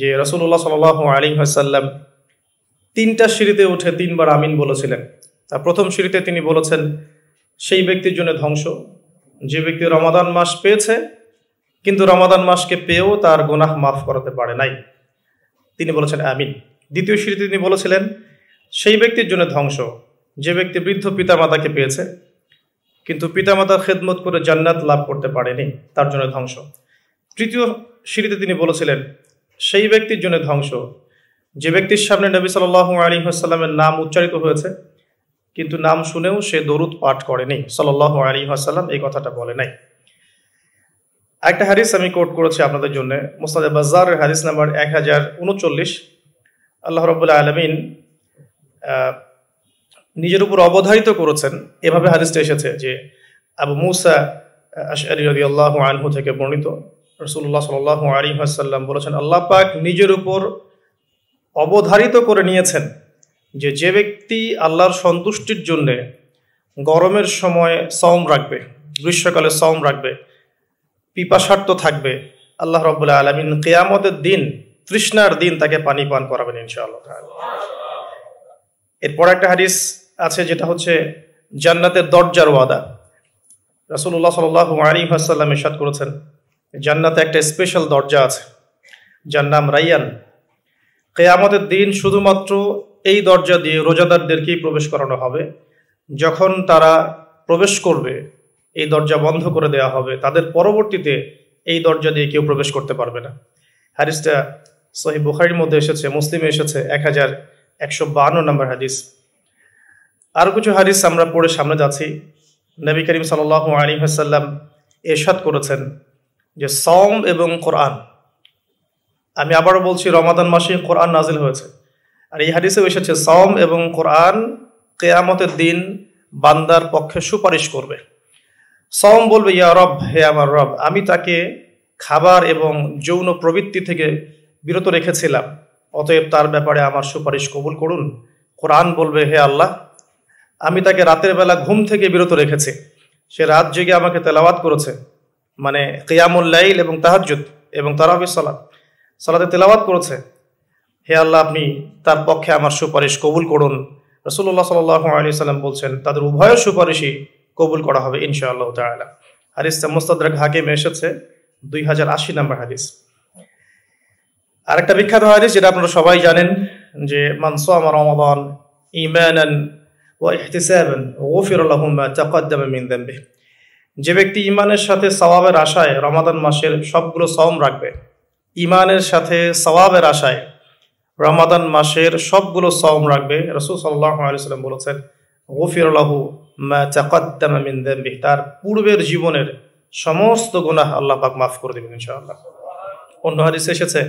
যে রসুল্লাহ সাল আলী হাসাল্লাম তিনটা সিঁড়িতে উঠে তিনবার আমিন বলেছিলেন তা প্রথম সিঁড়িতে তিনি বলেছেন সেই ব্যক্তির জন্য ধ্বংস যে ব্যক্তি রমাদান মাস পেয়েছে কিন্তু রমাদান মাসকে পেয়েও তার গোনাহ মাফ করাতে পারে নাই তিনি বলেছেন আমিন দ্বিতীয় সিঁড়িতে তিনি বলেছিলেন সেই ব্যক্তির জন্য ধ্বংস যে ব্যক্তি বৃদ্ধ পিতামাতাকে পেয়েছে কিন্তু পিতামাতার খেদমত করে জান্নাত লাভ করতে পারেনি তার জন্য ধ্বংস তৃতীয় সিঁড়িতে তিনি বলেছিলেন সেই ব্যক্তির জন্য ধ্বংস যে ব্যক্তির সামনে নবী সাল আলী আসাল্লামের নাম উচ্চারিত হয়েছে কিন্তু নাম শুনেও সে দরুদ পাঠ করেনি সাল্লাহ আলী আসাল্লাম এই কথাটা বলে নাই একটা হাদিস আমি কোর্ট করেছি আপনাদের জন্য মোস্তাদ বাজার হাদিস নাম্বার এক হাজার উনচল্লিশ আল্লাহ রবুল্লাহ আলমিন নিজের উপর অবধারিত করেছেন এভাবে হাদিসটা এসেছে যে আবু মুসা আশআলি আল্লাহ আনহু থেকে বর্ণিত রসুল্লাহ আলী আসাল্লাম বলেছেন আল্লাহ পাক নিজের উপর অবধারিত করে নিয়েছেন যে যে ব্যক্তি আল্লাহর সন্তুষ্টির জন্যে গরমের সময় সম রাখবে গ্রীষ্মকালে সম রাখবে পিপাসার্থ থাকবে আল্লাহ রবুল্লা আলমিন কেয়ামতের দিন তৃষ্ণার দিন তাকে পানি পান করাবেন ইনশাআল্লাহ এরপর একটা হাদিস আছে যেটা হচ্ছে জান্নাতের দরজার ওয়াদা রাসুল্লাহ সাল্লাহ আলী হাসাল্লাম ইসাদ করেছেন জান্নাতে একটা স্পেশাল দরজা আছে যার নাম রাইয়ান কেয়ামতের দিন শুধুমাত্র এই দরজা দিয়ে রোজাদারদেরকেই প্রবেশ করানো হবে যখন তারা প্রবেশ করবে এই দরজা বন্ধ করে দেওয়া হবে তাদের পরবর্তীতে এই দরজা দিয়ে কেউ প্রবেশ করতে পারবে না হারিসটা সহি বুখারির মধ্যে এসেছে মুসলিমে এসেছে এক হাজার একশো বাহান্ন নম্বর হাদিস আরও কিছু হাদিস আমরা পড়ে সামনে যাচ্ছি নবী করিম সাল আলী হাসাল্লাম এরশাদ করেছেন যে সম এবং কোরআন আমি আবারও বলছি রমাদান মাসে কোরআন নাজিল হয়েছে আর এই হাদিসেও এসেছে সম এবং কোরআন কেয়ামতের দিন বান্দার পক্ষে সুপারিশ করবে সম বলবে ইয়া রব হে আমার রব আমি তাকে খাবার এবং যৌন প্রবৃত্তি থেকে বিরত রেখেছিলাম অতএব তার ব্যাপারে আমার সুপারিশ কবুল করুন কোরআন বলবে হে আল্লাহ আমি তাকে রাতের বেলা ঘুম থেকে বিরত রেখেছি সে রাত জেগে আমাকে তেলাওয়াত করেছে মানে কিয়ামুল্লাইল এবং তাহাজুদ এবং তারাবি সালাদ সালাতে তেলাওয়াত করেছে হে আল্লাহ আপনি তার পক্ষে আমার সুপারিশ কবুল করুন রসুল্লাহ সাল্লাহ আলী সাল্লাম বলছেন তাদের উভয়ের সুপারিশই কবুল করা হবে ইনশাআল্লাহ তালা হারিসটা মোস্তাদ্রাক হাকিম এসেছে দুই হাজার আশি নম্বর হাদিস আরেকটা বিখ্যাত হাদিস যেটা আপনারা সবাই জানেন যে মানসো আমার অমাবান ইমান ওয়া ইহতিসাবান গফির লাহুম মা মিন যানবিহি যে ব্যক্তি ইমানের সাথে সওয়াবের আশায় রমাদান মাসের সবগুলো সওম রাখবে ইমানের সাথে সওয়াবের আশায় রমাদান মাসের সবগুলো সওম রাখবে রসুল সাল্লাহ বলেছেন গফিরুল্লাহু তার পূর্বের জীবনের সমস্ত গুনাহ আল্লাহ পাক মাফ করে দেবেন ইনশাআল্লাহ অন্য হারিস এসেছে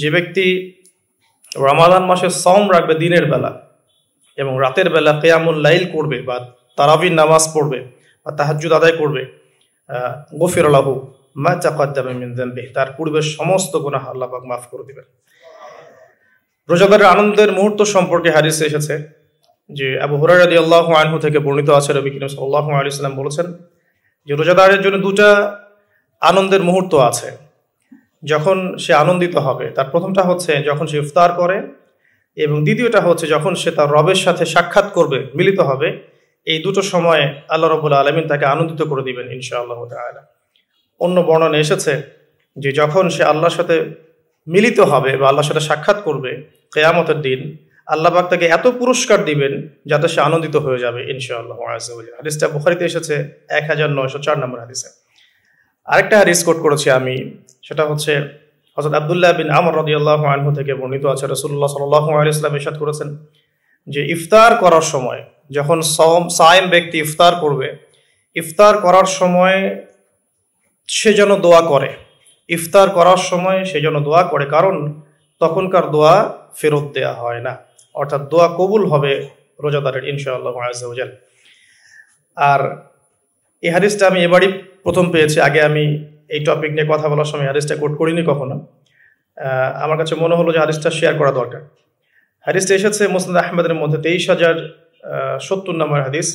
যে ব্যক্তি রমাদান মাসে সম রাখবে দিনের বেলা এবং রাতের বেলা কেয়ামুল লাইল করবে বা তারাবির নামাজ পড়বে তাহাজুদ আদায় করবে গফির আল্লাহু মা চাকাদ্দাবে মিনজান তার পূর্বের সমস্ত গুনাহ আল্লাহ পাক মাফ করে দেবেন রোজাদারের আনন্দের মুহূর্ত সম্পর্কে হাদিসে এসেছে যে আবু হুরারাদি আল্লাহ আনহু থেকে বর্ণিত আছে রবি কিরম সাল্লাহ আলি সাল্লাম বলেছেন যে রোজাদারের জন্য দুটা আনন্দের মুহূর্ত আছে যখন সে আনন্দিত হবে তার প্রথমটা হচ্ছে যখন সে ইফতার করে এবং দ্বিতীয়টা হচ্ছে যখন সে তার রবের সাথে সাক্ষাৎ করবে মিলিত হবে এই দুটো সময়ে আল্লাহ রবুল আলমিন তাকে আনন্দিত করে দিবেন ইনশাআল্লাহ তালা অন্য বর্ণনে এসেছে যে যখন সে আল্লাহর সাথে মিলিত হবে বা আল্লাহর সাথে সাক্ষাৎ করবে কেয়ামতের দিন আল্লাহবাক তাকে এত পুরস্কার দিবেন যাতে সে আনন্দিত হয়ে যাবে ইনশাআল্লাহ হাদিসটা বুখারিতে এসেছে এক হাজার নয়শো চার নম্বর হাদিসে আরেকটা হাদিস কোট করেছি আমি সেটা হচ্ছে হজরত আবদুল্লাহ বিন আমর রদিয়াল্লাহ আনহু থেকে বর্ণিত আছে রসুল্লাহ সাল্লাহ আলিয়া ইসলাম ইসাদ করেছেন যে ইফতার করার সময় যখন সম সায়েম ব্যক্তি ইফতার করবে ইফতার করার সময় সে যেন দোয়া করে ইফতার করার সময় সে যেন দোয়া করে কারণ তখনকার দোয়া ফেরত দেওয়া হয় না অর্থাৎ দোয়া কবুল হবে রোজাদারের ইনশাআল্লাহ আজাল আর এই হারিসটা আমি এবারই প্রথম পেয়েছি আগে আমি এই টপিক নিয়ে কথা বলার সময় হারিসটা কোট করিনি কখনো আমার কাছে মনে হলো যে হারিসটা শেয়ার করা দরকার হারিসটা এসেছে মুসলিদ আহমেদের মধ্যে তেইশ হাজার সত্তর নম্বর হাদিস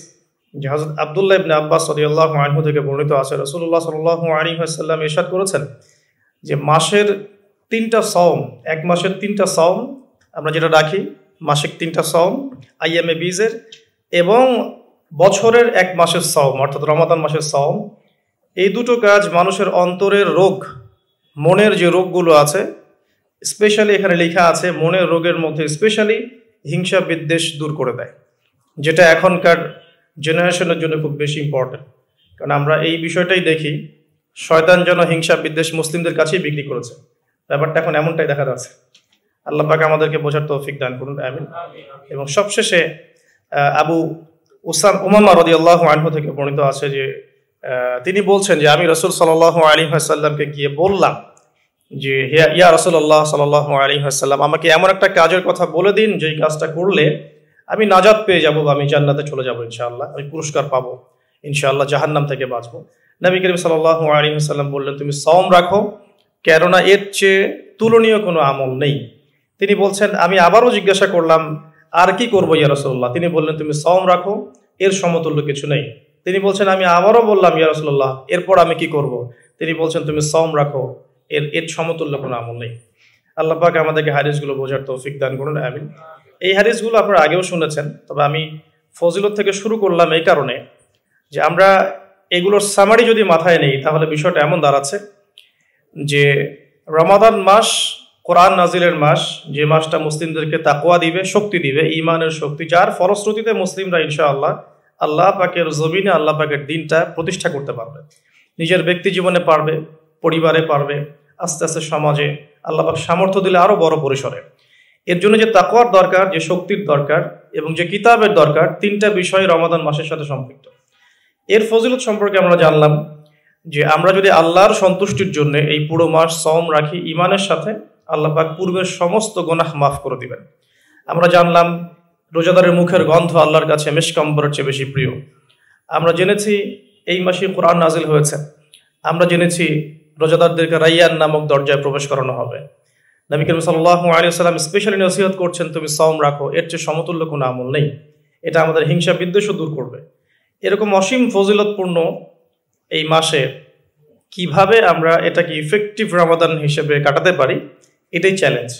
যে হজরত আবদুল্লাহ ইবনে আব্বাস সদিয়াল্লাহ আনহু থেকে বর্ণিত আছে রসুল্লাহ সাল্লাহ আলী আসাল্লাম ইরশাদ করেছেন যে মাসের তিনটা সওম এক মাসের তিনটা সওম আমরা যেটা রাখি মাসিক তিনটা সওম আইএমএ বিজের এবং বছরের এক মাসের সওম অর্থাৎ রমাদান মাসের সওম এই দুটো কাজ মানুষের অন্তরের রোগ মনের যে রোগগুলো আছে স্পেশালি এখানে লেখা আছে মনের রোগের মধ্যে স্পেশালি হিংসা বিদ্বেষ দূর করে দেয় যেটা এখনকার জেনারেশনের জন্য খুব বেশি ইম্পর্ট্যান্ট কারণ আমরা এই বিষয়টাই দেখি শয়তান যেন হিংসা বিদ্বেষ মুসলিমদের কাছেই বিক্রি করেছে ব্যাপারটা এখন এমনটাই দেখা যাচ্ছে আল্লাহ পাকে আমাদেরকে বোঝার তৌফিক দান করুন আমিন এবং সবশেষে আবু উসান উমামা রদি আল্লাহ আনহু থেকে বর্ণিত আছে যে তিনি বলছেন যে আমি রসুল সাল্লাহ আলী হাসাল্লামকে গিয়ে বললাম যে ইয়া রসুল্লাহ সাল আলী হাসাল্লাম আমাকে এমন একটা কাজের কথা বলে দিন যেই কাজটা করলে আমি নাজাদ পেয়ে যাব আমি জান্নাতে চলে যাব ইনশাআল্লাহ আমি পুরস্কার পাবো ইনশাআল্লাহ জাহান্নাম থেকে বাঁচবো নবী করিম সাল্লাহ আলিমসাল্লাম বললেন তুমি সম রাখো কেননা এর চেয়ে তুলনীয় কোনো আমল নেই তিনি বলছেন আমি আবারও জিজ্ঞাসা করলাম আর কি করবো ইয়ারসল্লাহ তিনি বললেন তুমি সম রাখো এর সমতুল্য কিছু নেই তিনি বলছেন আমি আবারও বললাম ইয়ারসল্লাহ এরপর আমি কি করব। তিনি বলছেন তুমি সম রাখো এর এর সমতুল্য কোনো আমল নেই আল্লাহ পাকে আমাদেরকে হারিসগুলো বোঝার তৌফিক দান করুন আমি এই হাদিসগুলো আপনারা আগেও শুনেছেন তবে আমি ফজিলত থেকে শুরু করলাম এই কারণে যে আমরা এগুলোর সামারি যদি মাথায় নেই তাহলে বিষয়টা এমন দাঁড়াচ্ছে যে রমাদান মাস কোরআন নাজিলের মাস যে মাসটা মুসলিমদেরকে তাকোয়া দিবে শক্তি দিবে ইমানের শক্তি যার ফলশ্রুতিতে মুসলিমরা আল্লাহ আল্লাহ পাকের জমিনে আল্লাহ পাকের দিনটা প্রতিষ্ঠা করতে পারবে নিজের ব্যক্তি জীবনে পারবে পরিবারে পারবে আস্তে আস্তে সমাজে আল্লাহ পাক সামর্থ্য দিলে আরও বড় পরিসরে এর জন্য যে তাকওয়ার দরকার যে শক্তির দরকার এবং যে কিতাবের দরকার তিনটা বিষয় রমাদান মাসের সাথে সম্পৃক্ত এর ফজিলত সম্পর্কে আমরা জানলাম যে আমরা যদি আল্লাহর সন্তুষ্টির জন্য এই পুরো মাস সম রাখি ইমানের সাথে আল্লাহ পূর্বের সমস্ত গোনাহ মাফ করে দিবেন আমরা জানলাম রোজাদারের মুখের গন্ধ আল্লাহর কাছে মেশকম্বরের চেয়ে বেশি প্রিয় আমরা জেনেছি এই মাসে কোরআন নাজিল হয়েছে আমরা জেনেছি রোজাদারদেরকে রাইয়ান নামক দরজায় প্রবেশ করানো হবে নবী করিম সাল্লাহ আলী সাল্লাম স্পেশালি নসিহত করছেন তুমি সম রাখো এর চেয়ে সমতুল্য কোনো আমল নেই এটা আমাদের হিংসা বিদ্বেষও দূর করবে এরকম অসীম ফজিলতপূর্ণ এই মাসে কিভাবে আমরা এটাকে ইফেক্টিভ রামাদান হিসেবে কাটাতে পারি এটাই চ্যালেঞ্জ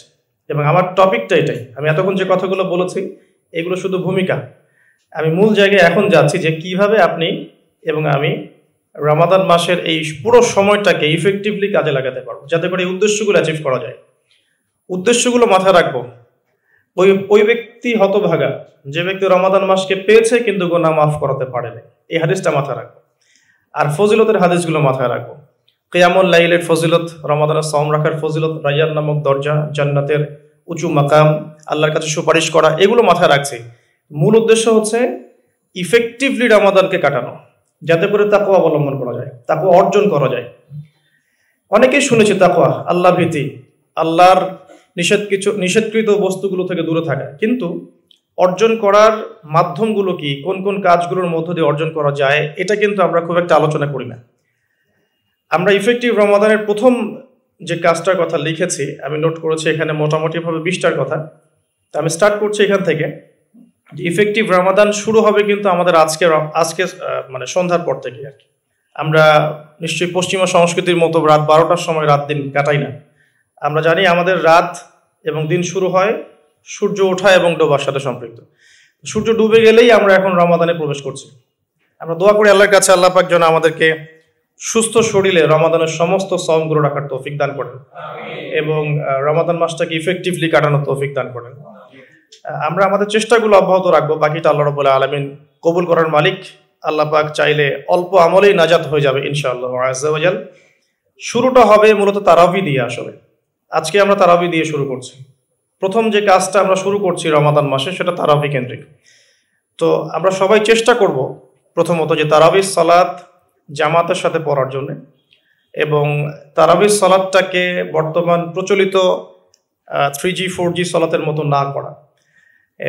এবং আমার টপিকটা এটাই আমি এতক্ষণ যে কথাগুলো বলেছি এগুলো শুধু ভূমিকা আমি মূল জায়গায় এখন যাচ্ছি যে কিভাবে আপনি এবং আমি রামাদান মাসের এই পুরো সময়টাকে ইফেক্টিভলি কাজে লাগাতে পারবো যাতে করে এই উদ্দেশ্যগুলো অ্যাচিভ করা যায় উদ্দেশ্যগুলো মাথায় রাখবো ওই ওই ব্যক্তি হতভাগা যে ব্যক্তি রমাদান মাসকে পেয়েছে কিন্তু গোনা মাফ করাতে পারেনি এই হাদিসটা মাথায় রাখবো আর ফজিলতের হাদিসগুলো মাথায় রাখবো কেয়ামুল লাইলের ফজিলত রমাদানের সম রাখার ফজিলত রাইয়ান নামক দরজা জান্নাতের উঁচু মাকাম আল্লাহর কাছে সুপারিশ করা এগুলো মাথায় রাখছি মূল উদ্দেশ্য হচ্ছে ইফেক্টিভলি রমাদানকে কাটানো যাতে করে তাকে অবলম্বন করা যায় তাকে অর্জন করা যায় অনেকেই শুনেছি তাকুয়া আল্লাহ ভীতি আল্লাহর নিষেধ কিছু নিষেধকৃত বস্তুগুলো থেকে দূরে থাকা কিন্তু অর্জন করার মাধ্যমগুলো কি কোন কোন কাজগুলোর মধ্য দিয়ে অর্জন করা যায় এটা কিন্তু আমরা খুব একটা আলোচনা করি না আমরা ইফেক্টিভ রমাদানের প্রথম যে কাজটার কথা লিখেছি আমি নোট করেছি এখানে মোটামুটিভাবে বিশটার কথা তা আমি স্টার্ট করছি এখান থেকে ইফেক্টিভ রমাদান শুরু হবে কিন্তু আমাদের আজকে আজকে মানে সন্ধ্যার পর থেকে আর কি আমরা নিশ্চয়ই পশ্চিমা সংস্কৃতির মতো রাত বারোটার সময় রাত দিন কাটাই না আমরা জানি আমাদের রাত এবং দিন শুরু হয় সূর্য ওঠা এবং ডোবার সাথে সম্পৃক্ত সূর্য ডুবে গেলেই আমরা এখন রমাদানে প্রবেশ করছি আমরা দোয়া করি আল্লাহর কাছে আল্লাহ পাক যেন আমাদেরকে সুস্থ শরীরে রমাদানের সমস্ত সমগ্র রাখার তৌফিক দান করেন এবং রমাদান মাসটাকে ইফেক্টিভলি কাটানোর তৌফিক দান করেন আমরা আমাদের চেষ্টাগুলো অব্যাহত রাখবো বাকিটা আল্লাহ রবুল্লাহ আলমিন কবুল করার মালিক আল্লাহ পাক চাইলে অল্প আমলেই নাজাত হয়ে যাবে ইনশাআল্লাহ শুরুটা হবে মূলত তারাবি দিয়ে আসলে আজকে আমরা তারাবি দিয়ে শুরু করছি প্রথম যে কাজটা আমরা শুরু করছি রমাদান মাসে সেটা তারাবি কেন্দ্রিক তো আমরা সবাই চেষ্টা করব প্রথমত যে তারাবি সালাদ জামাতের সাথে পড়ার জন্য এবং তারাবি সালাদটাকে বর্তমান প্রচলিত থ্রি জি ফোর জি সলাতের মতো না করা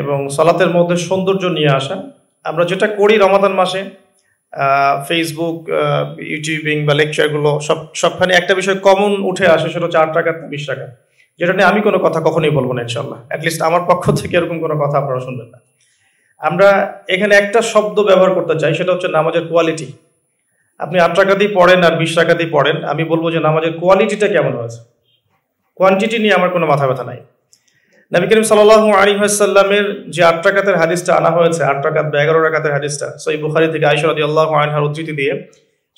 এবং সলাতের মধ্যে সৌন্দর্য নিয়ে আসা আমরা যেটা করি রমাদান মাসে ফেসবুক ইউটিউবিং বা লেকচারগুলো সব সবখানে একটা বিষয় কমন উঠে আসে সেটা চার টাকা বিশ টাকা যেটা নিয়ে আমি কোনো কথা কখনোই বলবো না ইনশাল্লাহ অ্যাটলিস্ট আমার পক্ষ থেকে এরকম কোনো কথা আপনারা শুনবেন না আমরা এখানে একটা শব্দ ব্যবহার করতে চাই সেটা হচ্ছে নামাজের কোয়ালিটি আপনি আট টাকা দিয়ে পড়েন আর বিশ টাকা দিয়ে পড়েন আমি বলবো যে নামাজের কোয়ালিটিটা কেমন হয়েছে কোয়ান্টিটি নিয়ে আমার কোনো মাথা ব্যথা নাই নবী করিম সাল্লাহ আলী সাল্লামের যে আট টাকাতের হাদিসটা আনা হয়েছে আট টাকাত বা এগারো টাকাতের হাদিসটা সই বুখারি থেকে আয়সর আদি আল্লাহ আনহার উদ্ধৃতি দিয়ে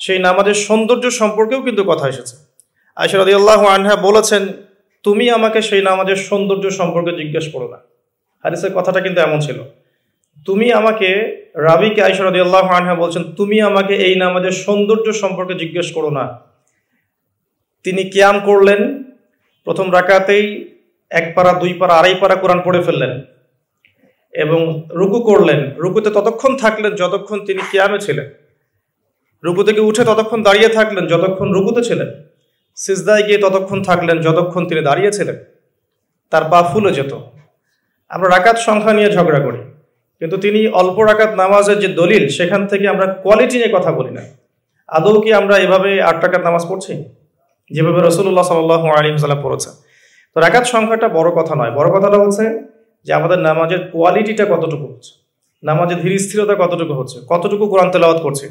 সেই নামাজের সৌন্দর্য সম্পর্কেও কিন্তু কথা এসেছে আয়সর আদি আল্লাহ আনহা বলেছেন তুমি আমাকে সেই নামাজের সৌন্দর্য সম্পর্কে জিজ্ঞেস করো না হাদিসের কথাটা কিন্তু এমন ছিল তুমি আমাকে রাবিকে আয়সর আদি আল্লাহ আনহা বলছেন তুমি আমাকে এই নামাজের সৌন্দর্য সম্পর্কে জিজ্ঞেস করো না তিনি ক্যাম করলেন প্রথম রাকাতেই এক পারা দুই পারা আড়াই পারা কোরআন পড়ে ফেললেন এবং রুকু করলেন রুকুতে ততক্ষণ থাকলেন যতক্ষণ তিনি কিয়ামে ছিলেন রুকু থেকে উঠে ততক্ষণ দাঁড়িয়ে থাকলেন যতক্ষণ রুকুতে ছিলেন সিজদায় গিয়ে ততক্ষণ থাকলেন যতক্ষণ তিনি দাঁড়িয়েছিলেন তার পা ফুলে যেত আমরা রাকাত সংখ্যা নিয়ে ঝগড়া করি কিন্তু তিনি অল্প রাকাত নামাজের যে দলিল সেখান থেকে আমরা কোয়ালিটি নিয়ে কথা বলি না আদৌ কি আমরা এভাবে আট টাকার নামাজ পড়ছি যেভাবে রসুল্লাহ সাল আলী সাল্লাম পড়েছে তো রাকাত সংখ্যাটা বড় কথা নয় বড় কথাটা হচ্ছে যে আমাদের নামাজের কোয়ালিটিটা কতটুকু হচ্ছে নামাজের ধীর স্থিরতা কতটুকু হচ্ছে কতটুকু কোরআন তেলাওয়াত করছে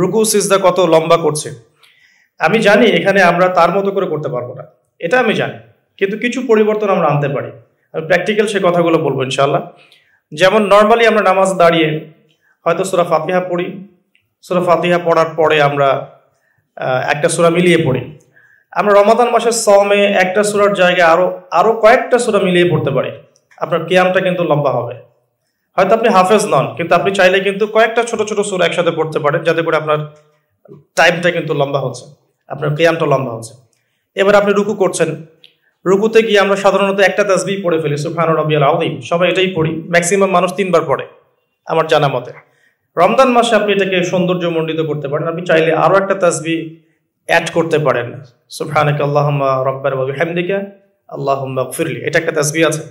রুকু সিজদা কত লম্বা করছে আমি জানি এখানে আমরা তার মতো করে করতে পারবো না এটা আমি জানি কিন্তু কিছু পরিবর্তন আমরা আনতে পারি আমি প্র্যাকটিক্যাল সে কথাগুলো বলবো ইনশাল্লাহ যেমন নর্মালি আমরা নামাজ দাঁড়িয়ে হয়তো সুরা ফাতিহা পড়ি সুরা ফাতিহা পড়ার পরে আমরা একটা সুরা মিলিয়ে পড়ি আমরা রমাদান মাসের সমে একটা সুরার জায়গায় আরও আরও কয়েকটা সুরা মিলিয়ে পড়তে পারি আপনার কেয়ামটা কিন্তু লম্বা হবে হয়তো আপনি হাফেজ নন কিন্তু আপনি চাইলে কিন্তু কয়েকটা ছোট ছোট সুর একসাথে পড়তে পারেন যাতে করে আপনার টাইমটা কিন্তু লম্বা হচ্ছে আপনার কেয়ামটা লম্বা হচ্ছে এবার আপনি রুকু করছেন রুকুতে গিয়ে আমরা সাধারণত একটা তাজবি পড়ে ফেলি সুফান রবিয়াল আউদিম সবাই এটাই পড়ি ম্যাক্সিমাম মানুষ তিনবার পড়ে আমার জানা মতে রমদান মাসে আপনি এটাকে সৌন্দর্য মণ্ডিত করতে পারেন আপনি চাইলে আরও একটা তাজবি অ্যাড করতে পারেন সুফানিক আল্লাহম্মা রব্বার বাবু হেমদিকে আল্লাহম্মা ফিরলি এটা একটা তাসবি আছে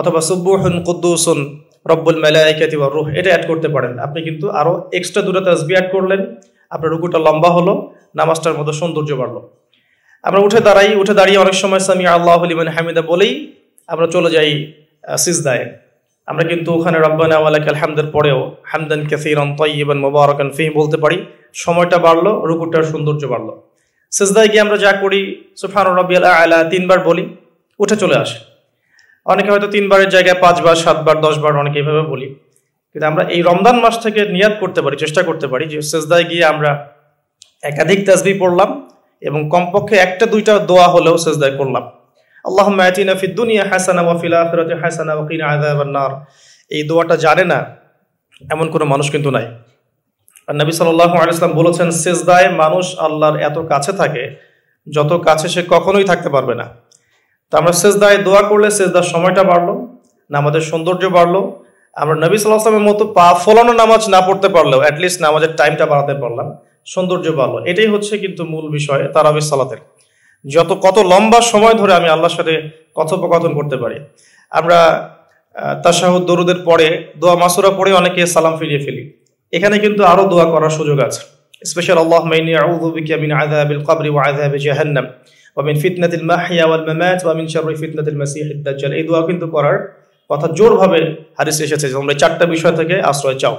অথবা সুব্বুহন কুদ্দুসুন রব্বুল মালাইকাতি বা রুহ এটা অ্যাড করতে পারেন আপনি কিন্তু আরও এক্সট্রা দুটো তাসবি অ্যাড করলেন আপনার রুকুটা লম্বা হলো নামাজটার মতো সৌন্দর্য বাড়লো আমরা উঠে দাঁড়াই উঠে দাঁড়িয়ে অনেক সময় সামি আল্লাহ হলিমান হামিদা বলেই আমরা চলে যাই সিজদায় আমরা কিন্তু ওখানে রব্বানা আওয়ালাকে আলহামদের পরেও হামদান কাসিরন তৈবান মোবারকান ফি বলতে পারি সময়টা বাড়লো রুকুটার সৌন্দর্য বাড়লো সেজদায় গিয়ে আমরা যা করি সুফান রব্বিয়াল আলা তিনবার বলি উঠে চলে আসে অনেকে হয়তো তিনবারের জায়গায় পাঁচবার সাতবার দশবার অনেকে এভাবে বলি কিন্তু আমরা এই রমদান মাস থেকে নিয়াদ করতে পারি চেষ্টা করতে পারি যে সেজদায় গিয়ে আমরা একাধিক তাজবি পড়লাম এবং কমপক্ষে একটা দুইটা দোয়া হলেও সেজদায় করলাম আল্লাহ আতিনা ফিদ দুনিয়া হাসানা ওয়াফিল আখরাত হাসানা ওয়াকিন আযাবান নার এই দোয়াটা জানে না এমন কোনো মানুষ কিন্তু নাই আর নবী সাল্লাল্লাহু আলাইহি বলেছেন সেজদায় মানুষ আল্লাহর এত কাছে থাকে যত কাছে সে কখনোই থাকতে পারবে না তো আমরা সেজদায় দোয়া করলে সেজদার সময়টা বাড়লো নামাজের সৌন্দর্য বাড়লো আমরা নবী সাল্লাহামের মতো পা ফলানো নামাজ না পড়তে পারলেও অ্যাটলিস্ট নামাজের টাইমটা বাড়াতে পারলাম সৌন্দর্য বাড়লো এটাই হচ্ছে কিন্তু মূল বিষয় তারাবির সালাতের যত কত লম্বা সময় ধরে আমি আল্লাহর সাথে কথোপকথন করতে পারি আমরা তাসাহুদ দরুদের পরে দোয়া মাসুরা পরে অনেকে সালাম ফিরিয়ে ফেলি এখানে কিন্তু আরও দোয়া করার সুযোগ আছে স্পেশাল আল্লাহ মাইনি আউযুবিকা মিন আযাবিল কবরি ওয়া আযাবি জাহান্নাম ওয়া মিন ফিতনাতিল মাহইয়া ওয়াল মামাত ওয়া মিন শাররি ফিতনাতিল মাসিহিদ দাজ্জাল এই দোয়া কিন্তু করার কথা জোরভাবে হাদিসে এসেছে তোমরা চারটা বিষয় থেকে আশ্রয় চাও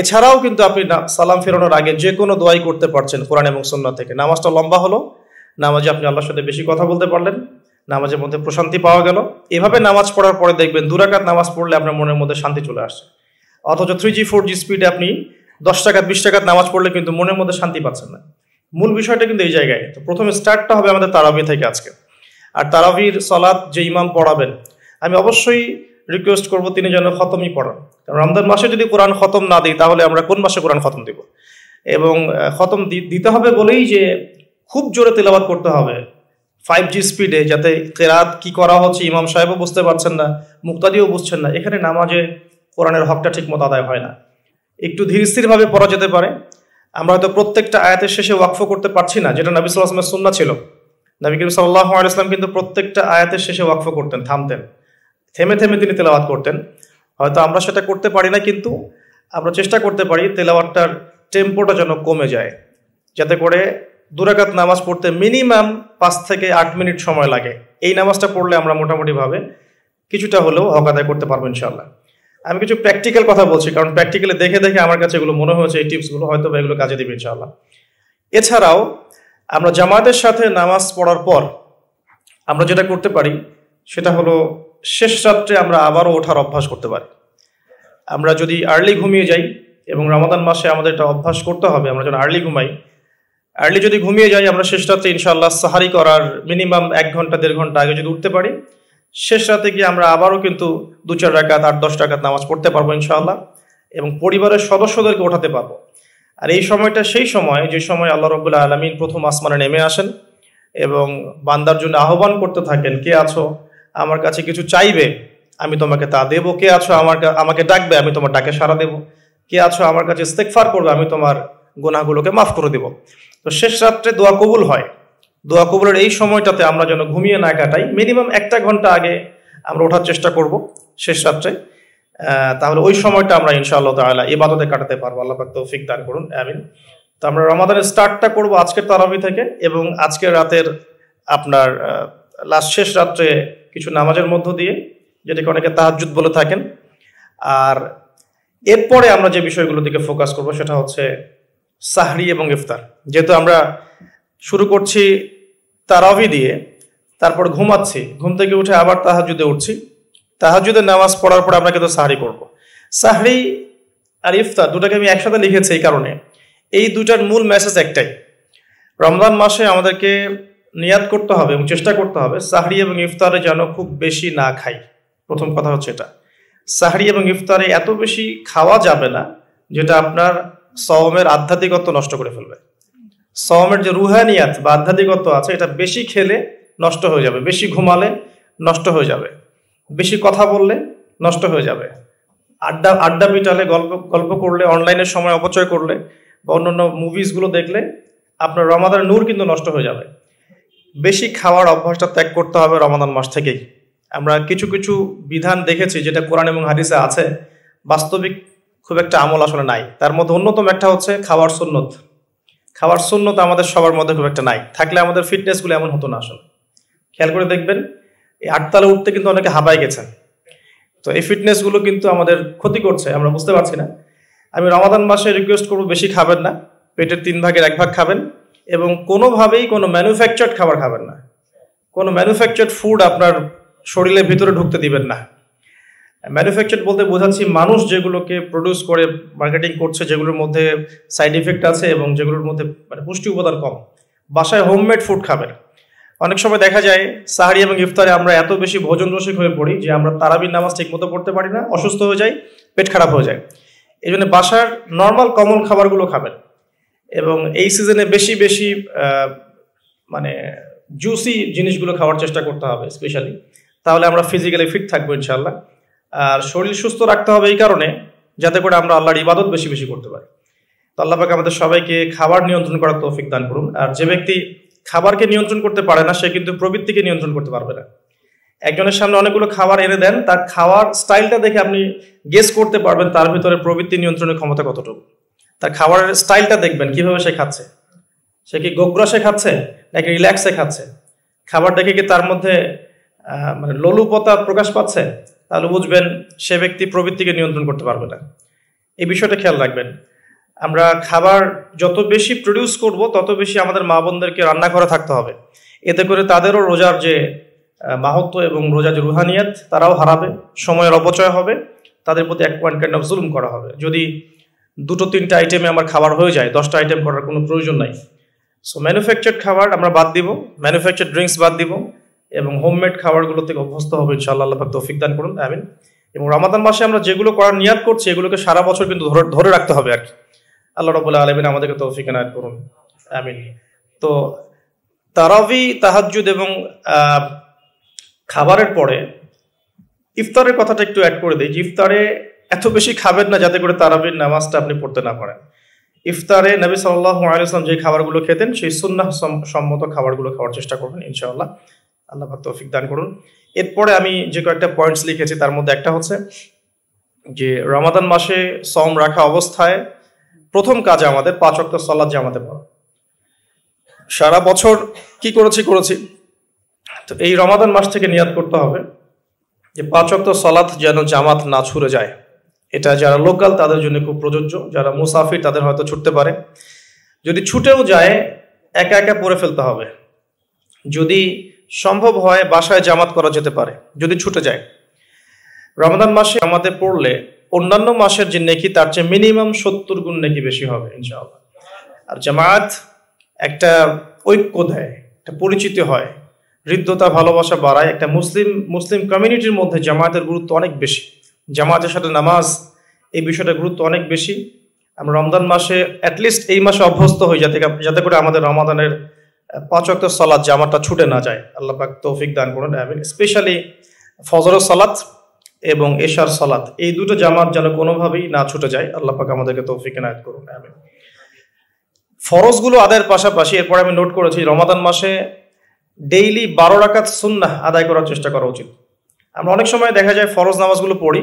এছাড়াও কিন্তু আপনি সালাম ফেরানোর আগে যে কোনো দোয়াই করতে পারছেন কোরআন এবং সুন্নাহ থেকে নামাজটা লম্বা হলো নামাজে আপনি আল্লাহর সাথে বেশি কথা বলতে পারলেন নামাজের মধ্যে প্রশান্তি পাওয়া গেল এভাবে নামাজ পড়ার পরে দেখবেন দুরাকাত নামাজ পড়লে আপনার মনের মধ্যে শান্তি চলে আসছে অথচ থ্রি জি ফোর জি স্পিডে আপনি দশ টাকা বিশ টাকা নামাজ পড়লে কিন্তু মনের মধ্যে শান্তি পাচ্ছেন না মূল বিষয়টা কিন্তু এই জায়গায় তো প্রথমে স্টার্টটা হবে আমাদের তারাবি থেকে আজকে আর তারাবির সলাদ যে ইমাম পড়াবেন আমি অবশ্যই রিকোয়েস্ট করব তিনি যেন খতমই পড়ান কারণ রমজান মাসে যদি কোরআন খতম না দিই তাহলে আমরা কোন মাসে কোরআন খতম দিব এবং খতম দিতে হবে বলেই যে খুব জোরে তেলাবাদ করতে হবে ফাইভ জি স্পিডে যাতে কেরাত কি করা হচ্ছে ইমাম সাহেবও বুঝতে পারছেন না মুক্তাদিও বুঝছেন না এখানে নামাজে কোরআনের হকটা মতো আদায় হয় না একটু ধীর স্থিরভাবে পড়া যেতে পারে আমরা হয়তো প্রত্যেকটা আয়াতের শেষে ওয়াকফ করতে পারছি না যেটা নবী আসলামের সুন্না ছিল নবী কিন্তু সাল্লাহ আলাইসলাম কিন্তু প্রত্যেকটা আয়াতের শেষে ওয়াকফ করতেন থামতেন থেমে থেমে তিনি তেলাওয়াত করতেন হয়তো আমরা সেটা করতে পারি না কিন্তু আমরা চেষ্টা করতে পারি তেলাওয়াতটার টেম্পোটা যেন কমে যায় যাতে করে দুরাকাত নামাজ পড়তে মিনিমাম পাঁচ থেকে আট মিনিট সময় লাগে এই নামাজটা পড়লে আমরা মোটামুটিভাবে কিছুটা হলেও হক আদায় করতে পারবো ইনশাল্লাহ আমি কিছু প্র্যাকটিক্যাল কথা বলছি কারণ প্র্যাকটিক্যালে দেখে দেখে আমার কাছে এগুলো মনে হয়েছে এই টিপসগুলো হয়তো বা এগুলো কাজে দেবে ইনশাল্লাহ এছাড়াও আমরা জামায়াতের সাথে নামাজ পড়ার পর আমরা যেটা করতে পারি সেটা হলো শেষ রাত্রে আমরা আবারও ওঠার অভ্যাস করতে পারি আমরা যদি আর্লি ঘুমিয়ে যাই এবং রমাদান মাসে আমাদের এটা অভ্যাস করতে হবে আমরা যখন আর্লি ঘুমাই আর্লি যদি ঘুমিয়ে যাই আমরা শেষ রাতে ইনশাল্লাহ সাহারি করার মিনিমাম এক ঘন্টা দেড় ঘন্টা আগে যদি উঠতে পারি শেষ রাতে গিয়ে আমরা আবারও কিন্তু দু চার রাকাত আট দশ টাকাত নামাজ পড়তে পারবো ইনশাআল্লাহ এবং পরিবারের সদস্যদেরকে ওঠাতে পারবো আর এই সময়টা সেই সময় যে সময় আল্লাহ রবুল্লাহ আলমিন প্রথম আসমানে নেমে আসেন এবং বান্দার জন্য আহ্বান করতে থাকেন কে আছো আমার কাছে কিছু চাইবে আমি তোমাকে তা দেবো কে আছো আমার আমাকে ডাকবে আমি তোমার ডাকে সাড়া দেবো কে আছো আমার কাছে ইস্তেকফার করবে আমি তোমার গোনাগুলোকে মাফ করে দেবো তো শেষ রাত্রে দোয়া কবুল হয় দোয়া কবুলের এই সময়টাতে আমরা যেন ঘুমিয়ে না কাটাই মিনিমাম একটা ঘন্টা আগে আমরা ওঠার চেষ্টা করব শেষ রাত্রে তাহলে ওই সময়টা আমরা ইনশাআল্লাহ তাহলে ইবাদতে কাটাতে পারবো আল্লাহ পাক তৌফিক দান করুন আমিন তো আমরা রমাদানের স্টার্টটা করব আজকের তারাবি থেকে এবং আজকের রাতের আপনার লাস্ট শেষ রাত্রে কিছু নামাজের মধ্য দিয়ে যেটাকে অনেকে তাহাজুদ বলে থাকেন আর এরপরে আমরা যে বিষয়গুলোর দিকে ফোকাস করব সেটা হচ্ছে সাহরি এবং ইফতার যেহেতু আমরা শুরু করছি তারাভি দিয়ে তারপর ঘুমাচ্ছি ঘুম থেকে উঠে আবার তাহাজুদে উঠছি তাহাজুদের নামাজ পড়ার পর আমরা কিন্তু সাহরি করব সাহরি আর ইফতার দুটাকে আমি একসাথে লিখেছি এই কারণে এই দুটার মূল মেসেজ একটাই রমজান মাসে আমাদেরকে নিয়াদ করতে হবে এবং চেষ্টা করতে হবে সাহরি এবং ইফতারে যেন খুব বেশি না খাই প্রথম কথা হচ্ছে এটা সাহরি এবং ইফতারে এত বেশি খাওয়া যাবে না যেটা আপনার সওমের আধ্যাত্মিকত্ব নষ্ট করে ফেলবে সওমের যে রুহানিয়াত বা আধ্যাত্মিকত্ব আছে এটা বেশি খেলে নষ্ট হয়ে যাবে বেশি ঘুমালে নষ্ট হয়ে যাবে বেশি কথা বললে নষ্ট হয়ে যাবে আড্ডা আড্ডা পিটালে গল্প গল্প করলে অনলাইনে সময় অপচয় করলে বা অন্যান্য মুভিসগুলো দেখলে আপনার রমাদানের নূর কিন্তু নষ্ট হয়ে যাবে বেশি খাওয়ার অভ্যাসটা ত্যাগ করতে হবে রমাদান মাস থেকেই আমরা কিছু কিছু বিধান দেখেছি যেটা কোরআন এবং হাদিসে আছে বাস্তবিক খুব একটা আমল আসলে নাই তার মধ্যে অন্যতম একটা হচ্ছে খাওয়ার সুন্নত খাওয়ার সুন্নত আমাদের সবার মধ্যে খুব একটা নাই থাকলে আমাদের ফিটনেসগুলো এমন হতো না আসলে খেয়াল করে দেখবেন এই আটতলা উঠতে কিন্তু অনেকে হাবাই গেছেন তো এই ফিটনেসগুলো কিন্তু আমাদের ক্ষতি করছে আমরা বুঝতে পারছি না আমি রমাদান মাসে রিকোয়েস্ট করবো বেশি খাবেন না পেটের তিন ভাগের এক ভাগ খাবেন এবং কোনোভাবেই কোনো ম্যানুফ্যাকচার্ড খাবার খাবেন না কোনো ম্যানুফ্যাকচার্ড ফুড আপনার শরীরের ভিতরে ঢুকতে দিবেন না ম্যানুফ্যাকচার বলতে বোঝাচ্ছি মানুষ যেগুলোকে প্রডিউস করে মার্কেটিং করছে যেগুলোর মধ্যে সাইড এফেক্ট আছে এবং যেগুলোর মধ্যে মানে পুষ্টি উপাদান কম বাসায় হোমমেড ফুড খাবেন অনেক সময় দেখা যায় সাহারি এবং ইফতারে আমরা এত বেশি ভোজন রসিক হয়ে পড়ি যে আমরা তারাবির নামাজ ঠিকমতো পড়তে পারি না অসুস্থ হয়ে যাই পেট খারাপ হয়ে যায় এই জন্য বাসার নর্মাল কমন খাবারগুলো খাবেন এবং এই সিজনে বেশি বেশি মানে জুসি জিনিসগুলো খাওয়ার চেষ্টা করতে হবে স্পেশালি তাহলে আমরা ফিজিক্যালি ফিট থাকবো ইনশাল্লাহ আর শরীর সুস্থ রাখতে হবে এই কারণে যাতে করে আমরা আল্লাহর ইবাদত বেশি বেশি করতে পারি তো আল্লাহ পাকে আমাদের সবাইকে খাবার নিয়ন্ত্রণ করার তৌফিক দান করুন আর যে ব্যক্তি খাবারকে নিয়ন্ত্রণ করতে পারে না সে কিন্তু প্রবৃত্তিকে নিয়ন্ত্রণ করতে পারবে না একজনের সামনে অনেকগুলো খাবার এনে দেন তার খাওয়ার স্টাইলটা দেখে আপনি গেস করতে পারবেন তার ভিতরে প্রবৃত্তি নিয়ন্ত্রণের ক্ষমতা কতটুকু তার খাবারের স্টাইলটা দেখবেন কিভাবে সে খাচ্ছে সে কি গোগ্রাসে খাচ্ছে নাকি রিল্যাক্সে খাচ্ছে খাবার দেখে কি তার মধ্যে মানে লোলুপতা প্রকাশ পাচ্ছে তাহলে বুঝবেন সে ব্যক্তি প্রবৃত্তিকে নিয়ন্ত্রণ করতে পারবে না এই বিষয়টা খেয়াল রাখবেন আমরা খাবার যত বেশি প্রডিউস করব তত বেশি আমাদের মা বোনদেরকে রান্নাঘরে থাকতে হবে এতে করে তাদেরও রোজার যে মাহত্ব এবং রোজার যে রুহানিয়াত তারাও হারাবে সময়ের অপচয় হবে তাদের প্রতি এক পয়েন্ট কাইন্ড অফ জুলুম করা হবে যদি দুটো তিনটা আইটেমে আমার খাবার হয়ে যায় দশটা আইটেম করার কোনো প্রয়োজন নাই সো ম্যানুফ্যাকচার্ড খাবার আমরা বাদ দিব ম্যানুফ্যাকচার ড্রিঙ্কস বাদ দিব এবং হোমমেড খাবারগুলো থেকে অভ্যস্ত হবে ইনশাআল্লাহ আল্লাহ তৌফিক দান করুন আমিন এবং রমাদান মাসে আমরা যেগুলো করার নিয়াদ করছি এগুলোকে সারা বছর কিন্তু ধরে ধরে রাখতে হবে আর কি আল্লাহ রবুল্লা আলমিন আমাদেরকে তৌফিক এনায়ত করুন আমিন তো তারাবি তাহাজুদ এবং খাবারের পরে ইফতারের কথাটা একটু অ্যাড করে দিই যে ইফতারে এত বেশি খাবেন না যাতে করে তারাবির নামাজটা আপনি পড়তে না পারেন ইফতারে নবী সাল্লাহ আলাইসলাম যে খাবারগুলো খেতেন সেই সুন্নাহ সম্মত খাবারগুলো খাওয়ার চেষ্টা করবেন ইনশাআল্লাহ আল্লাহ তৌফিক দান করুন এরপরে আমি যে কয়েকটা পয়েন্টস লিখেছি তার মধ্যে একটা হচ্ছে যে রমাদান মাসে সম রাখা অবস্থায় প্রথম কাজ আমাদের পাঁচ অক্ট সলাদ জামাতে পড়া সারা বছর কি করেছি করেছি তো এই রমাদান মাস থেকে নিয়াদ করতে হবে যে পাঁচ অক্ট সলাদ যেন জামাত না ছুড়ে যায় এটা যারা লোকাল তাদের জন্য খুব প্রযোজ্য যারা মুসাফির তাদের হয়তো ছুটতে পারে যদি ছুটেও যায় একা একা পরে ফেলতে হবে যদি সম্ভব হয় বাসায় জামাত করা যেতে পারে যদি ছুটে যায় রমাদান মাসে জামাতে পড়লে অন্যান্য মাসের যে নেকি তার চেয়ে মিনিমাম সত্তর গুণ নেকি বেশি হবে ইনশাআল্লাহ আর জামাত একটা ঐক্য দেয় একটা পরিচিতি হয় হৃদ্যতা ভালোবাসা বাড়ায় একটা মুসলিম মুসলিম কমিউনিটির মধ্যে জামায়াতের গুরুত্ব অনেক বেশি জামায়াতের সাথে নামাজ এই বিষয়টার গুরুত্ব অনেক বেশি আমরা রমজান মাসে অ্যাটলিস্ট এই মাসে অভ্যস্ত হই যাতে যাতে করে আমাদের রমাদানের পাঁচ অক্ত সালাদ জামাটা ছুটে না যায় আল্লাহ পাক তৌফিক দান করুন মিন স্পেশালি ফজর সালাত এবং এশার সালাত এই দুটো জামাত যেন কোনোভাবেই না ছুটে যায় আল্লাহ পাক আমাদেরকে তৌফিক এনায়ত করুন আমিন ফরজগুলো আদায়ের পাশাপাশি এরপর আমি নোট করেছি রমাদান মাসে ডেইলি বারো রাকাত সুন্নাহ আদায় করার চেষ্টা করা উচিত আমরা অনেক সময় দেখা যায় ফরজ নামাজগুলো পড়ি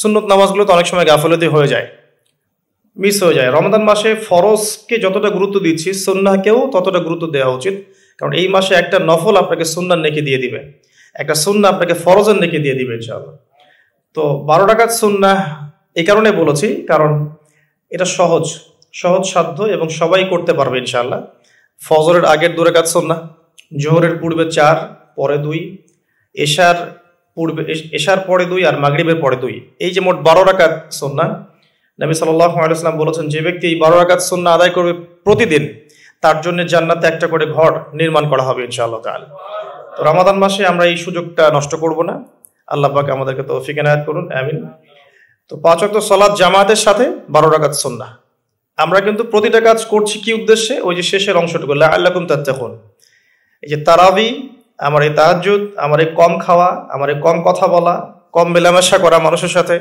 সুন্নত নামাজগুলো তো অনেক সময় গাফলতি হয়ে যায় মিস হয়ে যায় রমাদান মাসে ফরজকে যতটা গুরুত্ব দিচ্ছি সন্ন্যাকেও ততটা গুরুত্ব দেওয়া উচিত কারণ এই মাসে একটা নফল আপনাকে সন্ন্যার নেকে দিয়ে দিবে একটা সন্না আপনাকে ফরজের নেকে দিয়ে দিবে ইনশাআল্লাহ তো বারো টাকার সন্না এই কারণে বলেছি কারণ এটা সহজ সহজ সাধ্য এবং সবাই করতে পারবে ইনশাল্লাহ ফজরের আগের দূরে কাজ সন্না জোহরের পূর্বে চার পরে দুই এশার পূর্বে এশার পরে দুই আর মাগরিবের পরে দুই এই যে মোট বারো টাকার সন্না নবী সাল্লাহ বলেছেন যে ব্যক্তি এই বারো আঘাত সন্ন্য আদায় করবে প্রতিদিন তার জন্য জান্নাতে একটা করে ঘর নির্মাণ করা হবে ইনশাআল্লাহ তাল তো রামাদান মাসে আমরা এই সুযোগটা নষ্ট করব না আল্লাহ পাকে আমাদেরকে তৌফিক এনায়াত করুন আমিন তো পাঁচ অক্ট সলাদ জামাতের সাথে বারো রাকাত সন্না আমরা কিন্তু প্রতিটা কাজ করছি কি উদ্দেশ্যে ওই যে শেষের অংশটুকু তার তাত্তাকুন এই যে তারাবি আমার এই তাহাজুদ আমার এই কম খাওয়া আমার এই কম কথা বলা কম মেলামেশা করা মানুষের সাথে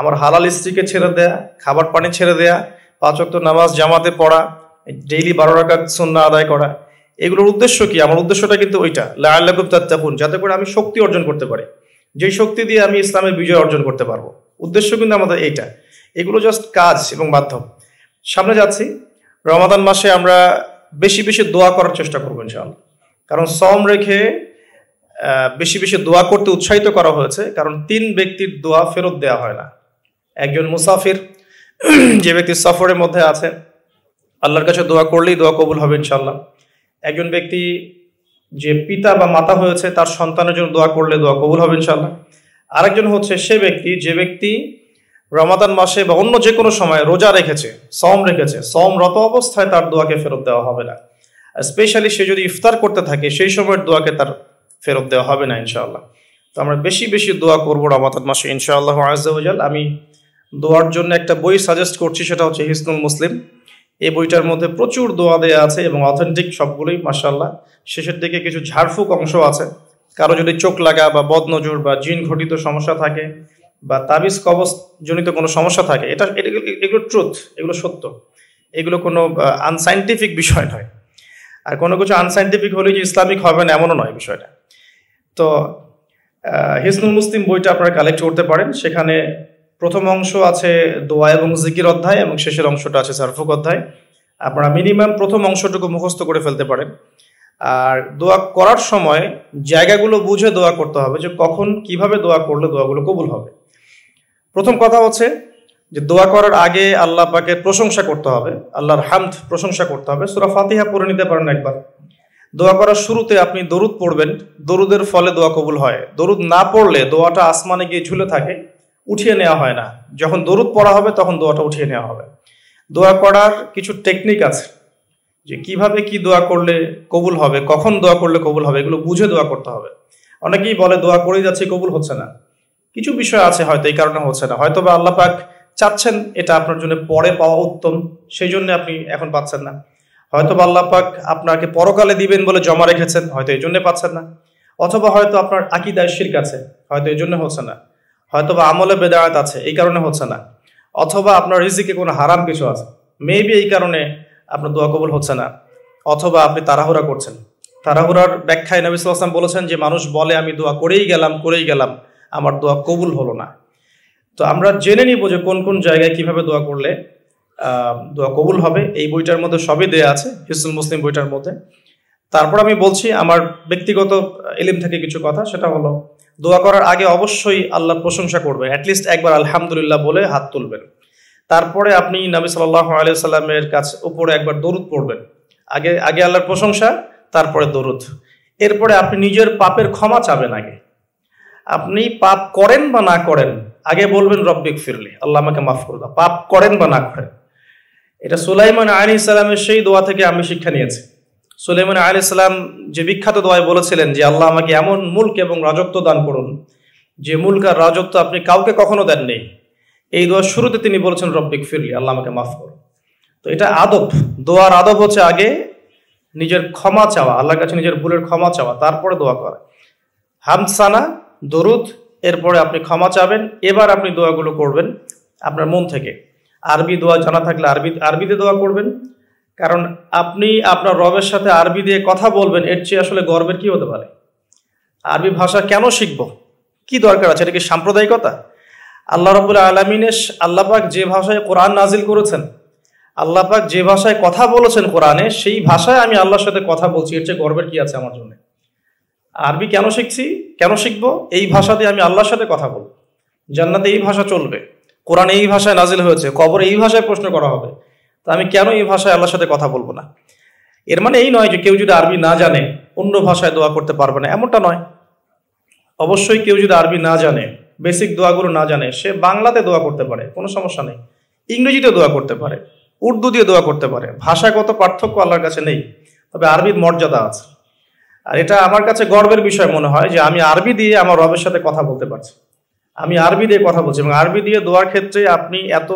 আমার হালাল স্ত্রীকে ছেড়ে দেয়া খাবার পানি ছেড়ে দেয়া পাঁচক্ত নামাজ জামাতে পড়া ডেইলি বারো টাকা সন্না আদায় করা এগুলোর উদ্দেশ্য কি আমার উদ্দেশ্যটা কিন্তু ওইটা লাল্লাকুব তাত্তাকুন যাতে করে আমি শক্তি অর্জন করতে পারি যেই শক্তি দিয়ে আমি ইসলামের বিজয় অর্জন করতে পারবো উদ্দেশ্য কিন্তু আমাদের এইটা এগুলো জাস্ট কাজ এবং মাধ্যম সামনে যাচ্ছি রমাদান মাসে আমরা বেশি বেশি দোয়া করার চেষ্টা করবো ইনশাল কারণ সম রেখে বেশি বেশি দোয়া করতে উৎসাহিত করা হয়েছে কারণ তিন ব্যক্তির দোয়া ফেরত দেওয়া হয় না একজন মুসাফির যে ব্যক্তি সফরের মধ্যে আছে আল্লাহর কাছে দোয়া করলেই দোয়া কবুল হবে ইনশাল্লাহ একজন ব্যক্তি যে পিতা বা মাতা হয়েছে তার সন্তানের জন্য দোয়া করলে দোয়া কবুল হবে ইনশাল্লাহ আরেকজন হচ্ছে সে ব্যক্তি যে ব্যক্তি রমাদান মাসে বা অন্য যে কোনো সময় রোজা রেখেছে সম রেখেছে সমরত অবস্থায় তার দোয়াকে ফেরত দেওয়া হবে না স্পেশালি সে যদি ইফতার করতে থাকে সেই সময়ের দোয়াকে তার ফেরত দেওয়া হবে না ইনশাআল্লাহ তো আমরা বেশি বেশি দোয়া করবো রমাদান মাসে ইনশাআল্লাহ আজাল আমি দোয়ার জন্য একটা বই সাজেস্ট করছি সেটা হচ্ছে হিসনুল মুসলিম এই বইটার মধ্যে প্রচুর দোয়া দেয়া আছে এবং অথেন্টিক সবগুলোই মাসাল্লাহ শেষের দিকে কিছু ঝাড়ফুক অংশ আছে কারো যদি চোখ লাগা বা বদনজর বা জিন ঘটিত সমস্যা থাকে বা তাবিজ কবচ জনিত কোনো সমস্যা থাকে এটা এগুলো ট্রুথ এগুলো সত্য এগুলো কোনো আনসাইন্টিফিক বিষয় নয় আর কোনো কিছু আনসাইন্টিফিক হলে যে ইসলামিক হবে না এমনও নয় বিষয়টা তো হিসনুল মুসলিম বইটা আপনারা কালেক্ট করতে পারেন সেখানে প্রথম অংশ আছে দোয়া এবং জিকির অধ্যায় এবং শেষের অংশটা আছে সার্ফুক অধ্যায় আপনারা মিনিমাম প্রথম অংশটুকু মুখস্থ করে ফেলতে পারেন আর দোয়া করার সময় জায়গাগুলো বুঝে দোয়া করতে হবে যে কখন কিভাবে দোয়া করলে দোয়াগুলো কবুল হবে প্রথম কথা হচ্ছে যে দোয়া করার আগে আল্লাহ পাকে প্রশংসা করতে হবে আল্লাহর হামদ প্রশংসা করতে হবে সুরা ফাতিহা পড়ে নিতে পারেন একবার দোয়া করার শুরুতে আপনি দরুদ পড়বেন দরুদের ফলে দোয়া কবুল হয় দরুদ না পড়লে দোয়াটা আসমানে গিয়ে ঝুলে থাকে উঠিয়ে নেওয়া হয় না যখন দরুদ পড়া হবে তখন দোয়াটা উঠিয়ে নেওয়া হবে দোয়া করার কিছু টেকনিক আছে যে কিভাবে কি দোয়া করলে কবুল হবে কখন দোয়া করলে কবুল হবে এগুলো বুঝে দোয়া করতে হবে অনেকেই বলে দোয়া করেই যাচ্ছে কবুল হচ্ছে না কিছু বিষয় আছে হয়তো এই কারণে হচ্ছে না হয়তো বা আল্লাপাক চাচ্ছেন এটা আপনার জন্য পরে পাওয়া উত্তম সেই জন্য আপনি এখন পাচ্ছেন না হয়তো বা আল্লাহ পাক আপনাকে পরকালে দিবেন বলে জমা রেখেছেন হয়তো এই জন্য পাচ্ছেন না অথবা হয়তো আপনার আকিদায় শির কাছে হয়তো এই জন্য হচ্ছে না হয়তো বা আমলে বেদায়াত আছে এই কারণে হচ্ছে না অথবা আপনার রিজিকে কোনো হারাম কিছু আছে মেবি এই কারণে আপনার দোয়া কবুল হচ্ছে না অথবা আপনি তাড়াহুড়া করছেন তাড়াহুড়ার ব্যাখ্যায় নবী সাল্লাম বলেছেন যে মানুষ বলে আমি দোয়া করেই গেলাম করেই গেলাম আমার দোয়া কবুল হলো না তো আমরা জেনে নিব যে কোন কোন জায়গায় কিভাবে দোয়া করলে দোয়া কবুল হবে এই বইটার মধ্যে সবই দেয়া আছে হিসুল মুসলিম বইটার মধ্যে তারপর আমি বলছি আমার ব্যক্তিগত এলিম থেকে কিছু কথা সেটা হলো দোয়া করার আগে অবশ্যই আল্লাহ প্রশংসা করবে অ্যাটলিস্ট একবার আলহামদুলিল্লাহ বলে হাত তুলবেন তারপরে আপনি নবী সাল্লাহ সাল্লামের কাছে উপরে একবার দরুদ পড়বেন আগে আগে আল্লাহর প্রশংসা তারপরে দরুদ এরপরে আপনি নিজের পাপের ক্ষমা চাবেন আগে আপনি পাপ করেন বা না করেন আগে বলবেন রব্বিক ফিরলি আল্লাহ আমাকে মাফ করে পাপ করেন বা না করেন এটা সুলাইমান আলী ইসলামের সেই দোয়া থেকে আমি শিক্ষা নিয়েছি সুলেমান আলি সাল্লাম যে বিখ্যাত দোয়ায় বলেছিলেন যে আল্লাহ আমাকে এমন মুল্ক এবং রাজত্ব দান করুন যে মুল্ক আর রাজত্ব আপনি কাউকে কখনো দেননি এই দোয়ার শুরুতে তিনি বলেছেন রব্বিক ফিরলি আল্লাহ আমাকে মাফ করুন তো এটা আদব দোয়ার আদব হচ্ছে আগে নিজের ক্ষমা চাওয়া আল্লাহর কাছে নিজের ভুলের ক্ষমা চাওয়া তারপরে দোয়া করা হামসানা দরুদ এরপরে আপনি ক্ষমা চাবেন এবার আপনি দোয়াগুলো করবেন আপনার মন থেকে আরবি দোয়া জানা থাকলে আরবি আরবিতে দোয়া করবেন কারণ আপনি আপনার রবের সাথে আরবি দিয়ে কথা বলবেন এর চেয়ে আসলে গর্বের কি হতে পারে আরবি ভাষা কেন শিখব কি দরকার আছে এটা কি সাম্প্রদায়িকতা আল্লাহ রবুল্লা আলমিনেশ আল্লাপাক যে ভাষায় কোরআন নাজিল করেছেন আল্লাপাক যে ভাষায় কথা বলেছেন কোরআনে সেই ভাষায় আমি আল্লাহর সাথে কথা বলছি এর চেয়ে গর্বের কি আছে আমার জন্য আরবি কেন শিখছি কেন শিখব এই ভাষা দিয়ে আমি আল্লাহর সাথে কথা বলব জান্নাতে এই ভাষা চলবে কোরআন এই ভাষায় নাজিল হয়েছে কবর এই ভাষায় প্রশ্ন করা হবে তা আমি কেন এই ভাষায় আল্লাহর সাথে কথা বলবো না এর মানে এই নয় যে কেউ যদি আরবি না জানে অন্য ভাষায় দোয়া করতে পারবে না এমনটা নয় অবশ্যই কেউ যদি আরবি না জানে বেসিক দোয়াগুলো না জানে সে বাংলাতে দোয়া করতে পারে কোনো সমস্যা নেই ইংরেজিতে দোয়া করতে পারে উর্দু দিয়ে দোয়া করতে পারে ভাষাগত পার্থক্য আল্লাহর কাছে নেই তবে আরবির মর্যাদা আছে আর এটা আমার কাছে গর্বের বিষয় মনে হয় যে আমি আরবি দিয়ে আমার রবের সাথে কথা বলতে পারছি আমি আরবি দিয়ে কথা বলছি এবং আরবি দিয়ে দোয়ার ক্ষেত্রে আপনি এত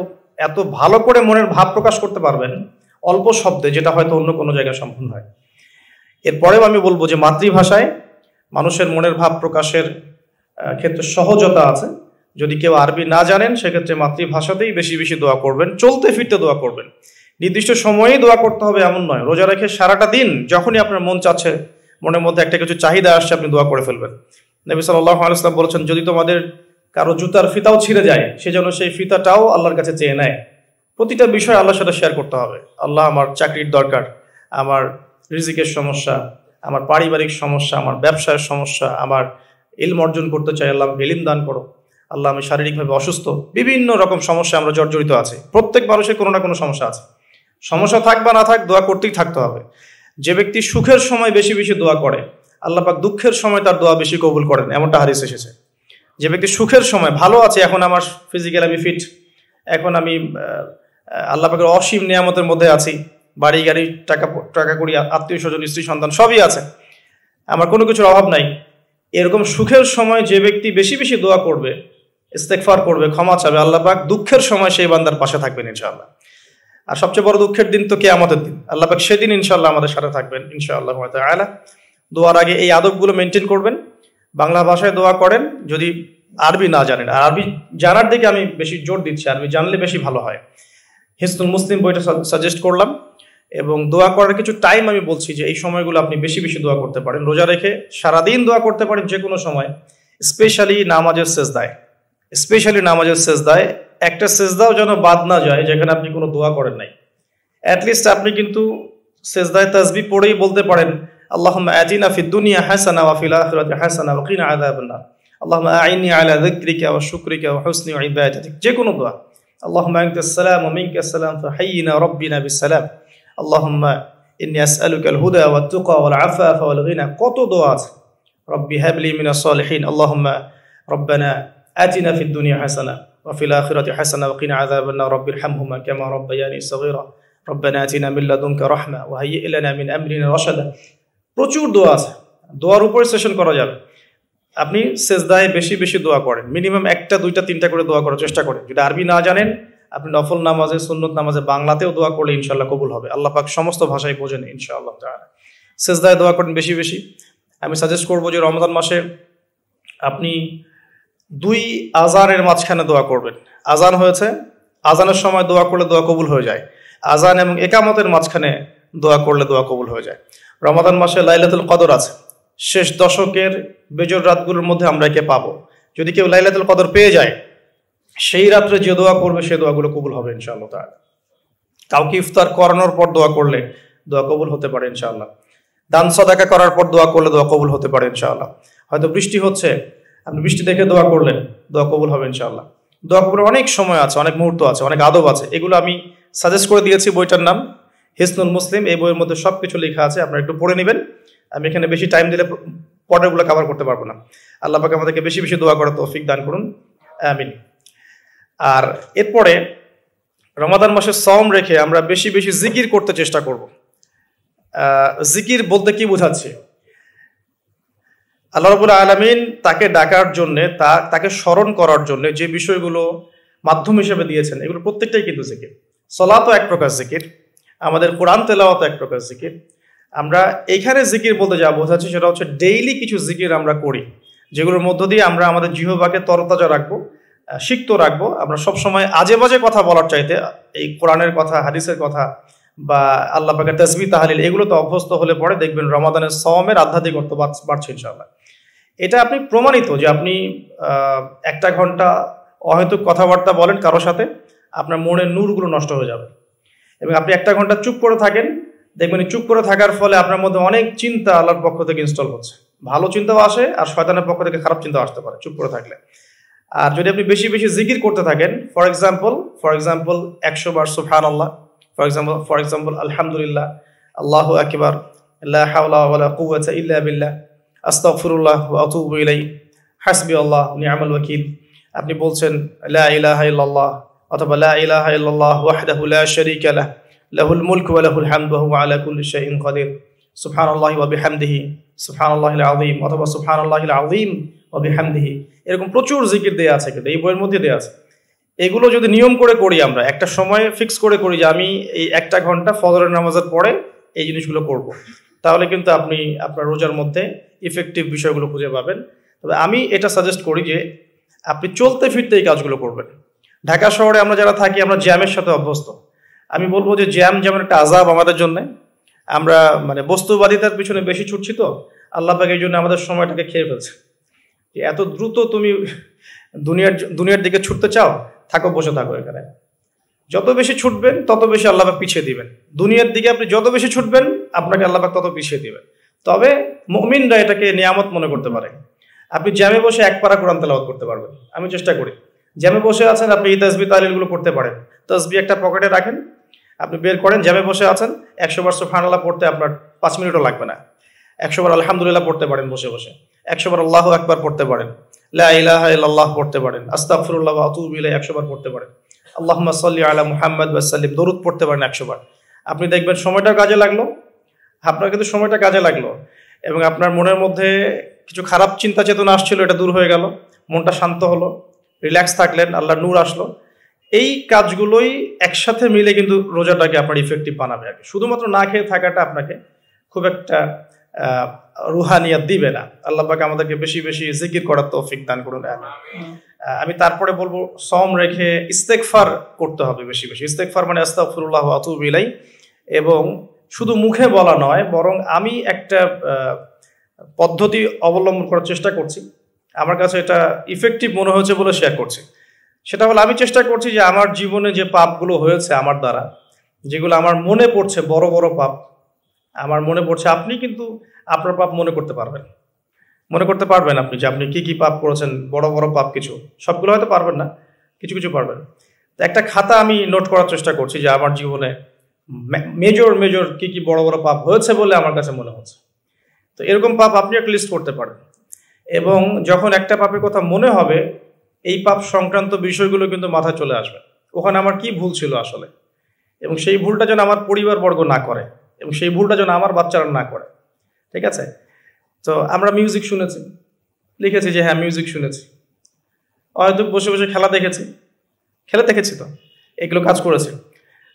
এত ভালো করে মনের ভাব প্রকাশ করতে পারবেন অল্প শব্দে যেটা হয়তো অন্য কোনো জায়গায় সম্ভব নয় এরপরেও আমি বলবো যে মাতৃভাষায় মানুষের মনের ভাব প্রকাশের ক্ষেত্রে সহজতা আছে যদি কেউ আরবি না জানেন সেক্ষেত্রে মাতৃভাষাতেই বেশি বেশি দোয়া করবেন চলতে ফিরতে দোয়া করবেন নির্দিষ্ট সময়েই দোয়া করতে হবে এমন নয় রোজা রেখে সারাটা দিন যখনই আপনার মন চাচ্ছে মনের মধ্যে একটা কিছু চাহিদা আসছে আপনি দোয়া করে ফেলবেন নবী সাল্লাহ আলাইসলাম বলেছেন যদি তোমাদের কারো জুতার ফিতাও ছিঁড়ে যায় সেজন্য সেই ফিতাটাও আল্লাহর কাছে চেয়ে নেয় প্রতিটা বিষয় আল্লাহর সাথে শেয়ার করতে হবে আল্লাহ আমার চাকরির দরকার আমার রিজিকের সমস্যা আমার পারিবারিক সমস্যা আমার ব্যবসার সমস্যা আমার ইলম অর্জন করতে চাই আল্লাহ ইলিম দান করো আল্লাহ আমি শারীরিকভাবে অসুস্থ বিভিন্ন রকম সমস্যা আমরা জর্জরিত আছে প্রত্যেক মানুষের কোনো না কোনো সমস্যা আছে সমস্যা থাক বা না থাক দোয়া করতেই থাকতে হবে যে ব্যক্তি সুখের সময় বেশি বেশি দোয়া করে আল্লাহ পাক দুঃখের সময় তার দোয়া বেশি কবুল করেন এমনটা হারিস এসেছে যে ব্যক্তি সুখের সময় ভালো আছে এখন আমার ফিজিক্যাল আমি ফিট এখন আমি আল্লাহ পাকের অসীম নিয়ামতের মধ্যে আছি বাড়ি গাড়ি টাকা টাকা করি আত্মীয় স্বজন স্ত্রী সন্তান সবই আছে আমার কোনো কিছুর অভাব নাই এরকম সুখের সময় যে ব্যক্তি বেশি বেশি দোয়া করবে ইস্তেকফার করবে ক্ষমা চাবে আল্লাহ দুঃখের সময় সেই বান্দার পাশে থাকবেন ইনশাআল্লাহ আর সবচেয়ে বড় দুঃখের দিন তো কে আমাদের দিন আল্লাহ সেদিন ইনশাআল্লাহ আমাদের সাথে থাকবেন ইনশাআল্লাহ দোয়ার আগে এই আদবগুলো মেনটেন করবেন বাংলা ভাষায় দোয়া করেন যদি আরবি না জানেন আর আরবি জানার দিকে আমি বেশি জোর দিচ্ছি আরবি জানলে বেশি ভালো হয় হিস্তুল মুসলিম বইটা সাজেস্ট করলাম এবং দোয়া করার কিছু টাইম আমি বলছি যে এই সময়গুলো আপনি বেশি বেশি দোয়া করতে পারেন রোজা রেখে সারাদিন দোয়া করতে পারেন যে কোনো সময় স্পেশালি নামাজের শেষ দেয় স্পেশালি নামাজের শেষ দেয় একটা দাও যেন বাদ না যায় যেখানে আপনি কোনো দোয়া করেন নাই অ্যাটলিস্ট আপনি কিন্তু সেজদায় তাজবি পড়েই বলতে পারেন اللهم آتنا في الدنيا حسنة وفي الآخرة حسنة وقنا عذاب النار اللهم أعني على ذكرك وشكرك وحسن عبادتك جيكو الدعاء اللهم أنت السلام ومنك السلام فحينا ربنا بالسلام اللهم إني أسألك الهدى والتقى والعفاف والغنى قطو دعاء ربي هب لي من الصالحين اللهم ربنا آتنا في الدنيا حسنة وفي الآخرة حسنة وقنا عذاب النار رب ارحمهما كما ربياني صغيرا ربنا آتنا من لدنك رحمة وهيئ لنا من أمرنا رشدا প্রচুর দোয়া আছে দোয়ার উপরে সেশন করা যাবে আপনি সেজদায় বেশি বেশি দোয়া করেন মিনিমাম একটা দুইটা তিনটা করে দোয়া করার চেষ্টা করেন যদি আরবি না জানেন আপনি নফল নামাজে সুন্নত নামাজে বাংলাতেও দোয়া করলে ইনশাল্লাহ কবুল হবে আল্লাহ পাক সমস্ত ভাষায় বোঝেন ইনশাআল্লাহ তাহলে সেজদায় দোয়া করেন বেশি বেশি আমি সাজেস্ট করবো যে রমজান মাসে আপনি দুই আজানের মাঝখানে দোয়া করবেন আজান হয়েছে আজানের সময় দোয়া করলে দোয়া কবুল হয়ে যায় আজান এবং একামতের মাঝখানে দোয়া করলে দোয়া কবুল হয়ে যায় রমাদান মাসে লাইলাতুল কদর আছে শেষ দশকের বেজর রাতগুলোর মধ্যে আমরা একে পাবো যদি কেউ লাইলাতুল কদর পেয়ে যায় সেই রাত্রে যে দোয়া করবে সে দোয়াগুলো কবুল হবে ইনশাআল্লাহ তার কাউকে ইফতার করানোর পর দোয়া করলে দোয়া কবুল হতে পারে ইনশাআল্লাহ দান সদাকা করার পর দোয়া করলে দোয়া কবুল হতে পারে ইনশাআল্লাহ হয়তো বৃষ্টি হচ্ছে আপনি বৃষ্টি দেখে দোয়া করলেন দোয়া কবুল হবে ইনশাআল্লাহ দোয়া কবুলের অনেক সময় আছে অনেক মুহূর্ত আছে অনেক আদব আছে এগুলো আমি সাজেস্ট করে দিয়েছি বইটার নাম হিসনুল মুসলিম এই বইয়ের মধ্যে সব কিছু লেখা আছে আপনারা একটু পড়ে নেবেন আমি এখানে বেশি টাইম দিলে পটারগুলো কাভার করতে পারবো না আল্লাহ পাকে আমাদেরকে বেশি বেশি দোয়া করার তৌফিক দান করুন আমিন আর এরপরে রমাদান মাসে সম রেখে আমরা বেশি বেশি জিকির করতে চেষ্টা করব জিকির বলতে কি বোঝাচ্ছে আল্লাহ রবুল আলমিন তাকে ডাকার জন্যে তা তাকে স্মরণ করার জন্য যে বিষয়গুলো মাধ্যম হিসেবে দিয়েছেন এগুলো প্রত্যেকটাই কিন্তু জিকির সলা তো এক প্রকার জিকির আমাদের কোরআন তেলাওয়াত এক প্রকার জিকির আমরা এখানে জিকির বলতে যা বোঝাচ্ছি সেটা হচ্ছে ডেইলি কিছু জিকির আমরা করি যেগুলোর মধ্য দিয়ে আমরা আমাদের জিহবাকে তরতাজা রাখবো সিক্ত রাখবো আমরা সবসময় আজে বাজে কথা বলার চাইতে এই কোরআনের কথা হাদিসের কথা বা আল্লাহ পাকের তসবি তাহালিল এগুলো তো অভ্যস্ত হলে পরে দেখবেন রমাদানের সমের আধ্যাত্মিক অর্থ বাড়ছে ইনশাল্লাহ এটা আপনি প্রমাণিত যে আপনি একটা ঘন্টা অহেতুক কথাবার্তা বলেন কারোর সাথে আপনার মনের নূরগুলো নষ্ট হয়ে যাবে এবং আপনি একটা ঘন্টা চুপ করে থাকেন দেখবেন চুপ করে থাকার ফলে আপনার মধ্যে অনেক চিন্তা আল্লাহর পক্ষ থেকে ইনস্টল হচ্ছে ভালো চিন্তাও আসে আর শয়তানের পক্ষ থেকে খারাপ চিন্তাও আসতে পারে চুপ করে থাকলে আর যদি আপনি বেশি বেশি জিকির করতে থাকেন ফর এক্সাম্পল ফর এক্সাম্পল একশো বার সুফান আল্লাহ ফর এক্সাম্পল ফর এক্সাম্পল আলহামদুলিল্লাহ আল্লাহ আকিবার হাসবি আল্লাহ ওয়াকিল আপনি বলছেন লা অথবা লা ইলাহা ইল্লাল্লাহ ওয়াহদাহু লা শারীকা লাহ লাহুল মুলক ওয়া লাহুল হামদু ওয়া আলা কুল্লি শাইইন কাদির সুবহানাল্লাহি ওয়া বিহামদিহি সুবহানাল্লাহিল আযীম অথবা সুবহানাল্লাহিল আযীম ওয়া বিহামদিহি এরকম প্রচুর জিকির দেয়া আছে কিন্তু এই বইয়ের মধ্যে দেয়া আছে এগুলো যদি নিয়ম করে করি আমরা একটা সময় ফিক্স করে করি যে আমি এই একটা ঘন্টা ফজরের নামাজের পরে এই জিনিসগুলো করব। তাহলে কিন্তু আপনি আপনার রোজার মধ্যে ইফেক্টিভ বিষয়গুলো খুঁজে পাবেন তবে আমি এটা সাজেস্ট করি যে আপনি চলতে ফিরতে এই কাজগুলো করবেন ঢাকা শহরে আমরা যারা থাকি আমরা জ্যামের সাথে অভ্যস্ত আমি বলবো যে জ্যাম যেমন একটা আজাব আমাদের জন্য আমরা মানে বস্তুবাদিতার পিছনে বেশি ছুটছি তো আল্লাহ পাকের জন্য আমাদের সময়টাকে খেয়ে ফেলছে যে এত দ্রুত তুমি দুনিয়ার দুনিয়ার দিকে ছুটতে চাও থাকো বসে থাকো এখানে যত বেশি ছুটবেন তত বেশি আল্লাহ পিছিয়ে দিবেন দুনিয়ার দিকে আপনি যত বেশি ছুটবেন আপনাকে আল্লাহ তত পিছিয়ে দিবেন তবে মমিনরা এটাকে নিয়ামত মনে করতে পারে আপনি জ্যামে বসে এক পারা কোরআন তেলাওয়াত করতে পারবেন আমি চেষ্টা করি জ্যামে বসে আছেন আপনি এই তসবি তালিলগুলো পড়তে পারেন তসবি একটা পকেটে রাখেন আপনি বের করেন জ্যামে বসে আছেন একশো বার সোফানাল্লাহ পড়তে আপনার পাঁচ মিনিটও লাগবে না একশো বার আলহামদুলিল্লাহ পড়তে পারেন বসে বসে একশো বার আল্লাহ একবার পড়তে পারেন লাহ পড়তে পারেন আস্তাফরুল্লাহ আতুবিল্লা একশো বার পড়তে পারেন আল্লাহ সাল্লি আলা মুহাম্মদ ওয়াসাল্লিম দরুদ পড়তে পারেন একশো বার আপনি দেখবেন সময়টা কাজে লাগলো আপনার কিন্তু সময়টা কাজে লাগলো এবং আপনার মনের মধ্যে কিছু খারাপ চিন্তা চেতনা আসছিল এটা দূর হয়ে গেল মনটা শান্ত হলো রিল্যাক্স থাকলেন আল্লাহ নূর আসলো এই কাজগুলোই একসাথে মিলে কিন্তু রোজাটাকে আপনার ইফেক্টিভ বানাবে আর কি শুধুমাত্র না খেয়ে থাকাটা আপনাকে খুব একটা রুহানিয়া দিবে না আল্লাহ পাক আমাদেরকে বেশি বেশি জিকির করার তৌফিক দান করুন আমি তারপরে বলবো সম রেখে ইস্তেকফার করতে হবে বেশি বেশি ইস্তেকফার মানে আস্তাফুল্লাহ আতুবিলাই এবং শুধু মুখে বলা নয় বরং আমি একটা পদ্ধতি অবলম্বন করার চেষ্টা করছি আমার কাছে এটা ইফেক্টিভ মনে হয়েছে বলে শেয়ার করছি সেটা হলো আমি চেষ্টা করছি যে আমার জীবনে যে পাপগুলো হয়েছে আমার দ্বারা যেগুলো আমার মনে পড়ছে বড় বড় পাপ আমার মনে পড়ছে আপনি কিন্তু আপনার পাপ মনে করতে পারবেন মনে করতে পারবেন আপনি যে আপনি কি কি পাপ করেছেন বড় বড় পাপ কিছু সবগুলো হয়তো পারবেন না কিছু কিছু পারবেন তো একটা খাতা আমি নোট করার চেষ্টা করছি যে আমার জীবনে মেজর মেজর কি কি বড় বড় পাপ হয়েছে বলে আমার কাছে মনে হচ্ছে তো এরকম পাপ আপনি একটা লিস্ট করতে পারেন এবং যখন একটা পাপের কথা মনে হবে এই পাপ সংক্রান্ত বিষয়গুলো কিন্তু মাথায় চলে আসবে ওখানে আমার কি ভুল ছিল আসলে এবং সেই ভুলটা যেন আমার পরিবারবর্গ না করে এবং সেই ভুলটা যেন আমার বাচ্চারা না করে ঠিক আছে তো আমরা মিউজিক শুনেছি লিখেছি যে হ্যাঁ মিউজিক শুনেছি হয়তো বসে বসে খেলা দেখেছি খেলা দেখেছি তো এগুলো কাজ করেছি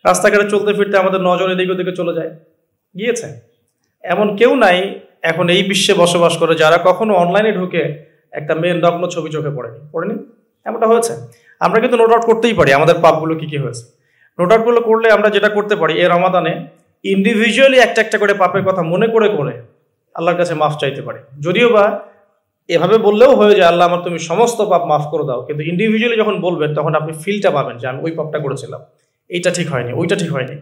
রাস্তাঘাটে চলতে ফিরতে আমাদের নজর এদিকে ওদিকে চলে যায় গিয়েছে এমন কেউ নাই এখন এই বিশ্বে বসবাস করে যারা কখনো অনলাইনে ঢুকে একটা মেয়ের নগ্ন ছবি চোখে পড়েনি পড়েনি এমনটা হয়েছে আমরা কিন্তু নোট আউট করতেই পারি আমাদের পাপগুলো কী কী হয়েছে নোট আউটগুলো করলে আমরা যেটা করতে পারি এর আমাদানে ইন্ডিভিজুয়ালি একটা একটা করে পাপের কথা মনে করে করে আল্লাহর কাছে মাফ চাইতে পারে যদিও বা এভাবে বললেও হয়ে যায় আল্লাহ আমার তুমি সমস্ত পাপ মাফ করে দাও কিন্তু ইন্ডিভিজুয়ালি যখন বলবেন তখন আপনি ফিলটা পাবেন যে আমি ওই পাপটা করেছিলাম এইটা ঠিক হয়নি ওইটা ঠিক হয়নি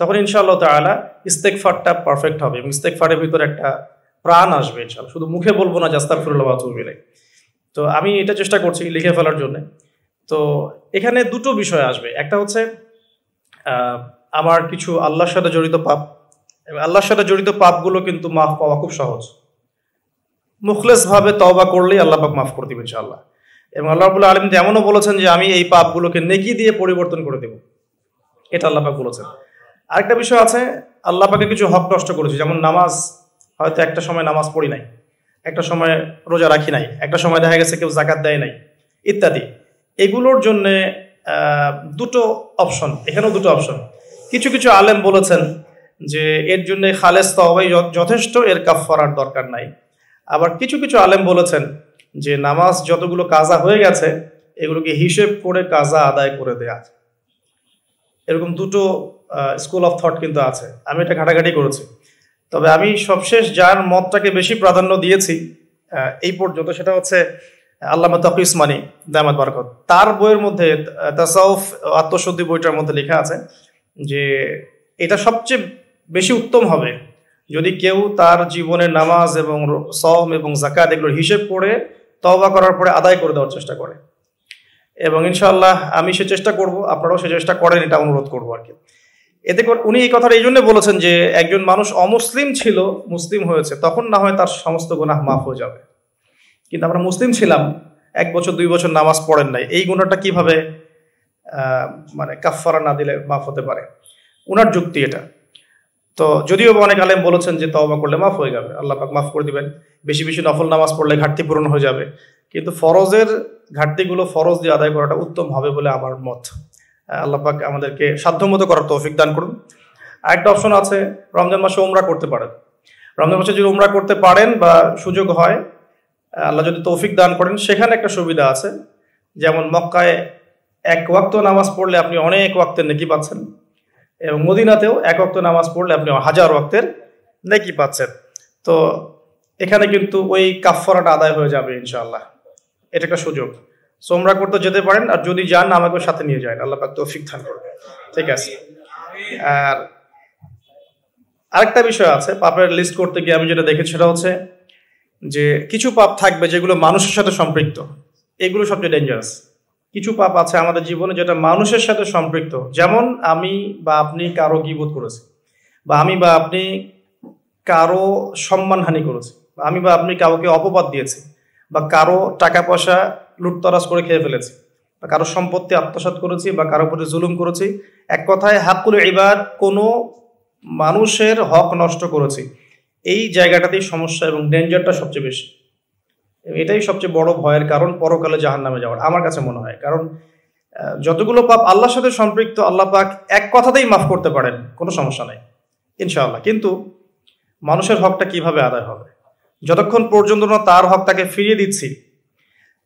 তখন ইনশাআল্লাহ তালা ইস্তেকফারটা পারফেক্ট হবে এবং ইস্তেকফারের ভিতরে একটা প্রাণ আসবে ইনশাল শুধু মুখে বলবো না জাস্তার ফুরুল্লাহ মিলে তো আমি এটা চেষ্টা করছি লিখে ফেলার জন্য তো এখানে দুটো বিষয় আসবে একটা হচ্ছে আমার কিছু আল্লাহর সাথে জড়িত পাপ আল্লাহর সাথে জড়িত পাপগুলো কিন্তু মাফ পাওয়া খুব সহজ মুখলেসভাবে তওবা করলেই আল্লাহ পাক মাফ করে দিবেন ইনশাল্লাহ এবং আল্লাহ রাবুল্লাহ আলম এমনও বলেছেন যে আমি এই পাপগুলোকে নেকি দিয়ে পরিবর্তন করে দেব এটা আল্লাহ পাক বলেছেন আরেকটা বিষয় আছে আল্লাহ পাকে কিছু হক নষ্ট করেছি যেমন নামাজ হয়তো একটা সময় নামাজ পড়ি নাই একটা সময় রোজা রাখি নাই একটা সময় দেখা গেছে কেউ জাকাত দেয় নাই ইত্যাদি এগুলোর জন্যে দুটো অপশন এখানেও দুটো অপশন কিছু কিছু আলেম বলেছেন যে এর জন্য খালেজ তহবাই যথেষ্ট এর কাপ ফরার দরকার নাই আবার কিছু কিছু আলেম বলেছেন যে নামাজ যতগুলো কাজা হয়ে গেছে এগুলোকে হিসেব করে কাজা আদায় করে দেয়া এরকম দুটো স্কুল অফ থট কিন্তু আছে আমি এটা ঘাটাঘাটি করেছি তবে আমি সবশেষ যার মতটাকে বেশি প্রাধান্য দিয়েছি এই পর্যন্ত সেটা হচ্ছে আল্লামা তক ইসমানি দামাদ বারকত তার বইয়ের মধ্যে তাসাউফ আত্মশুদ্ধি বইটার মধ্যে লেখা আছে যে এটা সবচেয়ে বেশি উত্তম হবে যদি কেউ তার জীবনের নামাজ এবং সম এবং জাকাত এগুলোর হিসেব করে তবা করার পরে আদায় করে দেওয়ার চেষ্টা করে এবং ইনশাল্লাহ আমি সে চেষ্টা করব আপনারাও সে চেষ্টা করেন এটা অনুরোধ করবো আর কি এতে উনি এই কথাটা এই জন্য বলেছেন যে একজন মানুষ অমুসলিম ছিল মুসলিম হয়েছে তখন না হয় তার সমস্ত গুনাহ মাফ হয়ে যাবে কিন্তু আমরা মুসলিম ছিলাম এক বছর দুই বছর নামাজ পড়েন নাই এই গুণাটা কিভাবে মানে কাফারা না দিলে মাফ হতে পারে উনার যুক্তি এটা তো যদিও অনেক আলেম বলেছেন যে তবা করলে মাফ হয়ে যাবে আল্লাহ পাক মাফ করে দিবেন বেশি বেশি নফল নামাজ পড়লে ঘাটতি পূরণ হয়ে যাবে কিন্তু ফরজের ঘাটতিগুলো ফরজ দিয়ে আদায় করাটা উত্তম হবে বলে আমার মত আল্লাপাক আমাদেরকে সাধ্যমতো করার তৌফিক দান করুন আরেকটা অপশন আছে রমজান মাসে ওমরা করতে পারেন রমজান মাসে যদি ওমরা করতে পারেন বা সুযোগ হয় আল্লাহ যদি তৌফিক দান করেন সেখানে একটা সুবিধা আছে যেমন মক্কায় এক ওয়াক্ত নামাজ পড়লে আপনি অনেক ওয়াক্তের নেকি পাচ্ছেন এবং মদিনাতেও এক ওয়াক্ত নামাজ পড়লে আপনি হাজার ওয়াক্তের নেকি পাচ্ছেন তো এখানে কিন্তু ওই কাফফরাটা আদায় হয়ে যাবে ইনশাআল্লাহ এটা একটা সুযোগ সোমরা করতে যেতে পারেন আর যদি যান আমাকে সাথে নিয়ে যান আল্লাহ পাক তৌফিক দান করবে ঠিক আছে আর আরেকটা বিষয় আছে পাপের লিস্ট করতে গিয়ে আমি যেটা দেখেছি সেটা হচ্ছে যে কিছু পাপ থাকবে যেগুলো মানুষের সাথে সম্পৃক্ত এগুলো সবচেয়ে ডেঞ্জারাস কিছু পাপ আছে আমাদের জীবনে যেটা মানুষের সাথে সম্পৃক্ত যেমন আমি বা আপনি কারো গিবোধ করেছি বা আমি বা আপনি কারো সম্মানহানি করেছি আমি বা আপনি কাউকে অপবাদ দিয়েছি বা কারো টাকা পয়সা লুটতরাজ করে খেয়ে ফেলেছি বা কারো সম্পত্তি আত্মসাত করেছি বা কারো প্রতি জুলুম করেছি এক কথায় হাকুল এবার কোনো মানুষের হক নষ্ট করেছি এই জায়গাটাতেই সমস্যা এবং ডেঞ্জারটা সবচেয়ে বেশি এটাই সবচেয়ে বড় ভয়ের কারণ পরকালে জাহান নামে যাওয়ার আমার কাছে মনে হয় কারণ যতগুলো পাপ আল্লাহর সাথে সম্পৃক্ত আল্লাহ পাক এক কথাতেই মাফ করতে পারেন কোনো সমস্যা নাই ইনশাআল্লাহ কিন্তু মানুষের হকটা কিভাবে আদায় হবে যতক্ষণ পর্যন্ত না তার হক তাকে ফিরিয়ে দিচ্ছি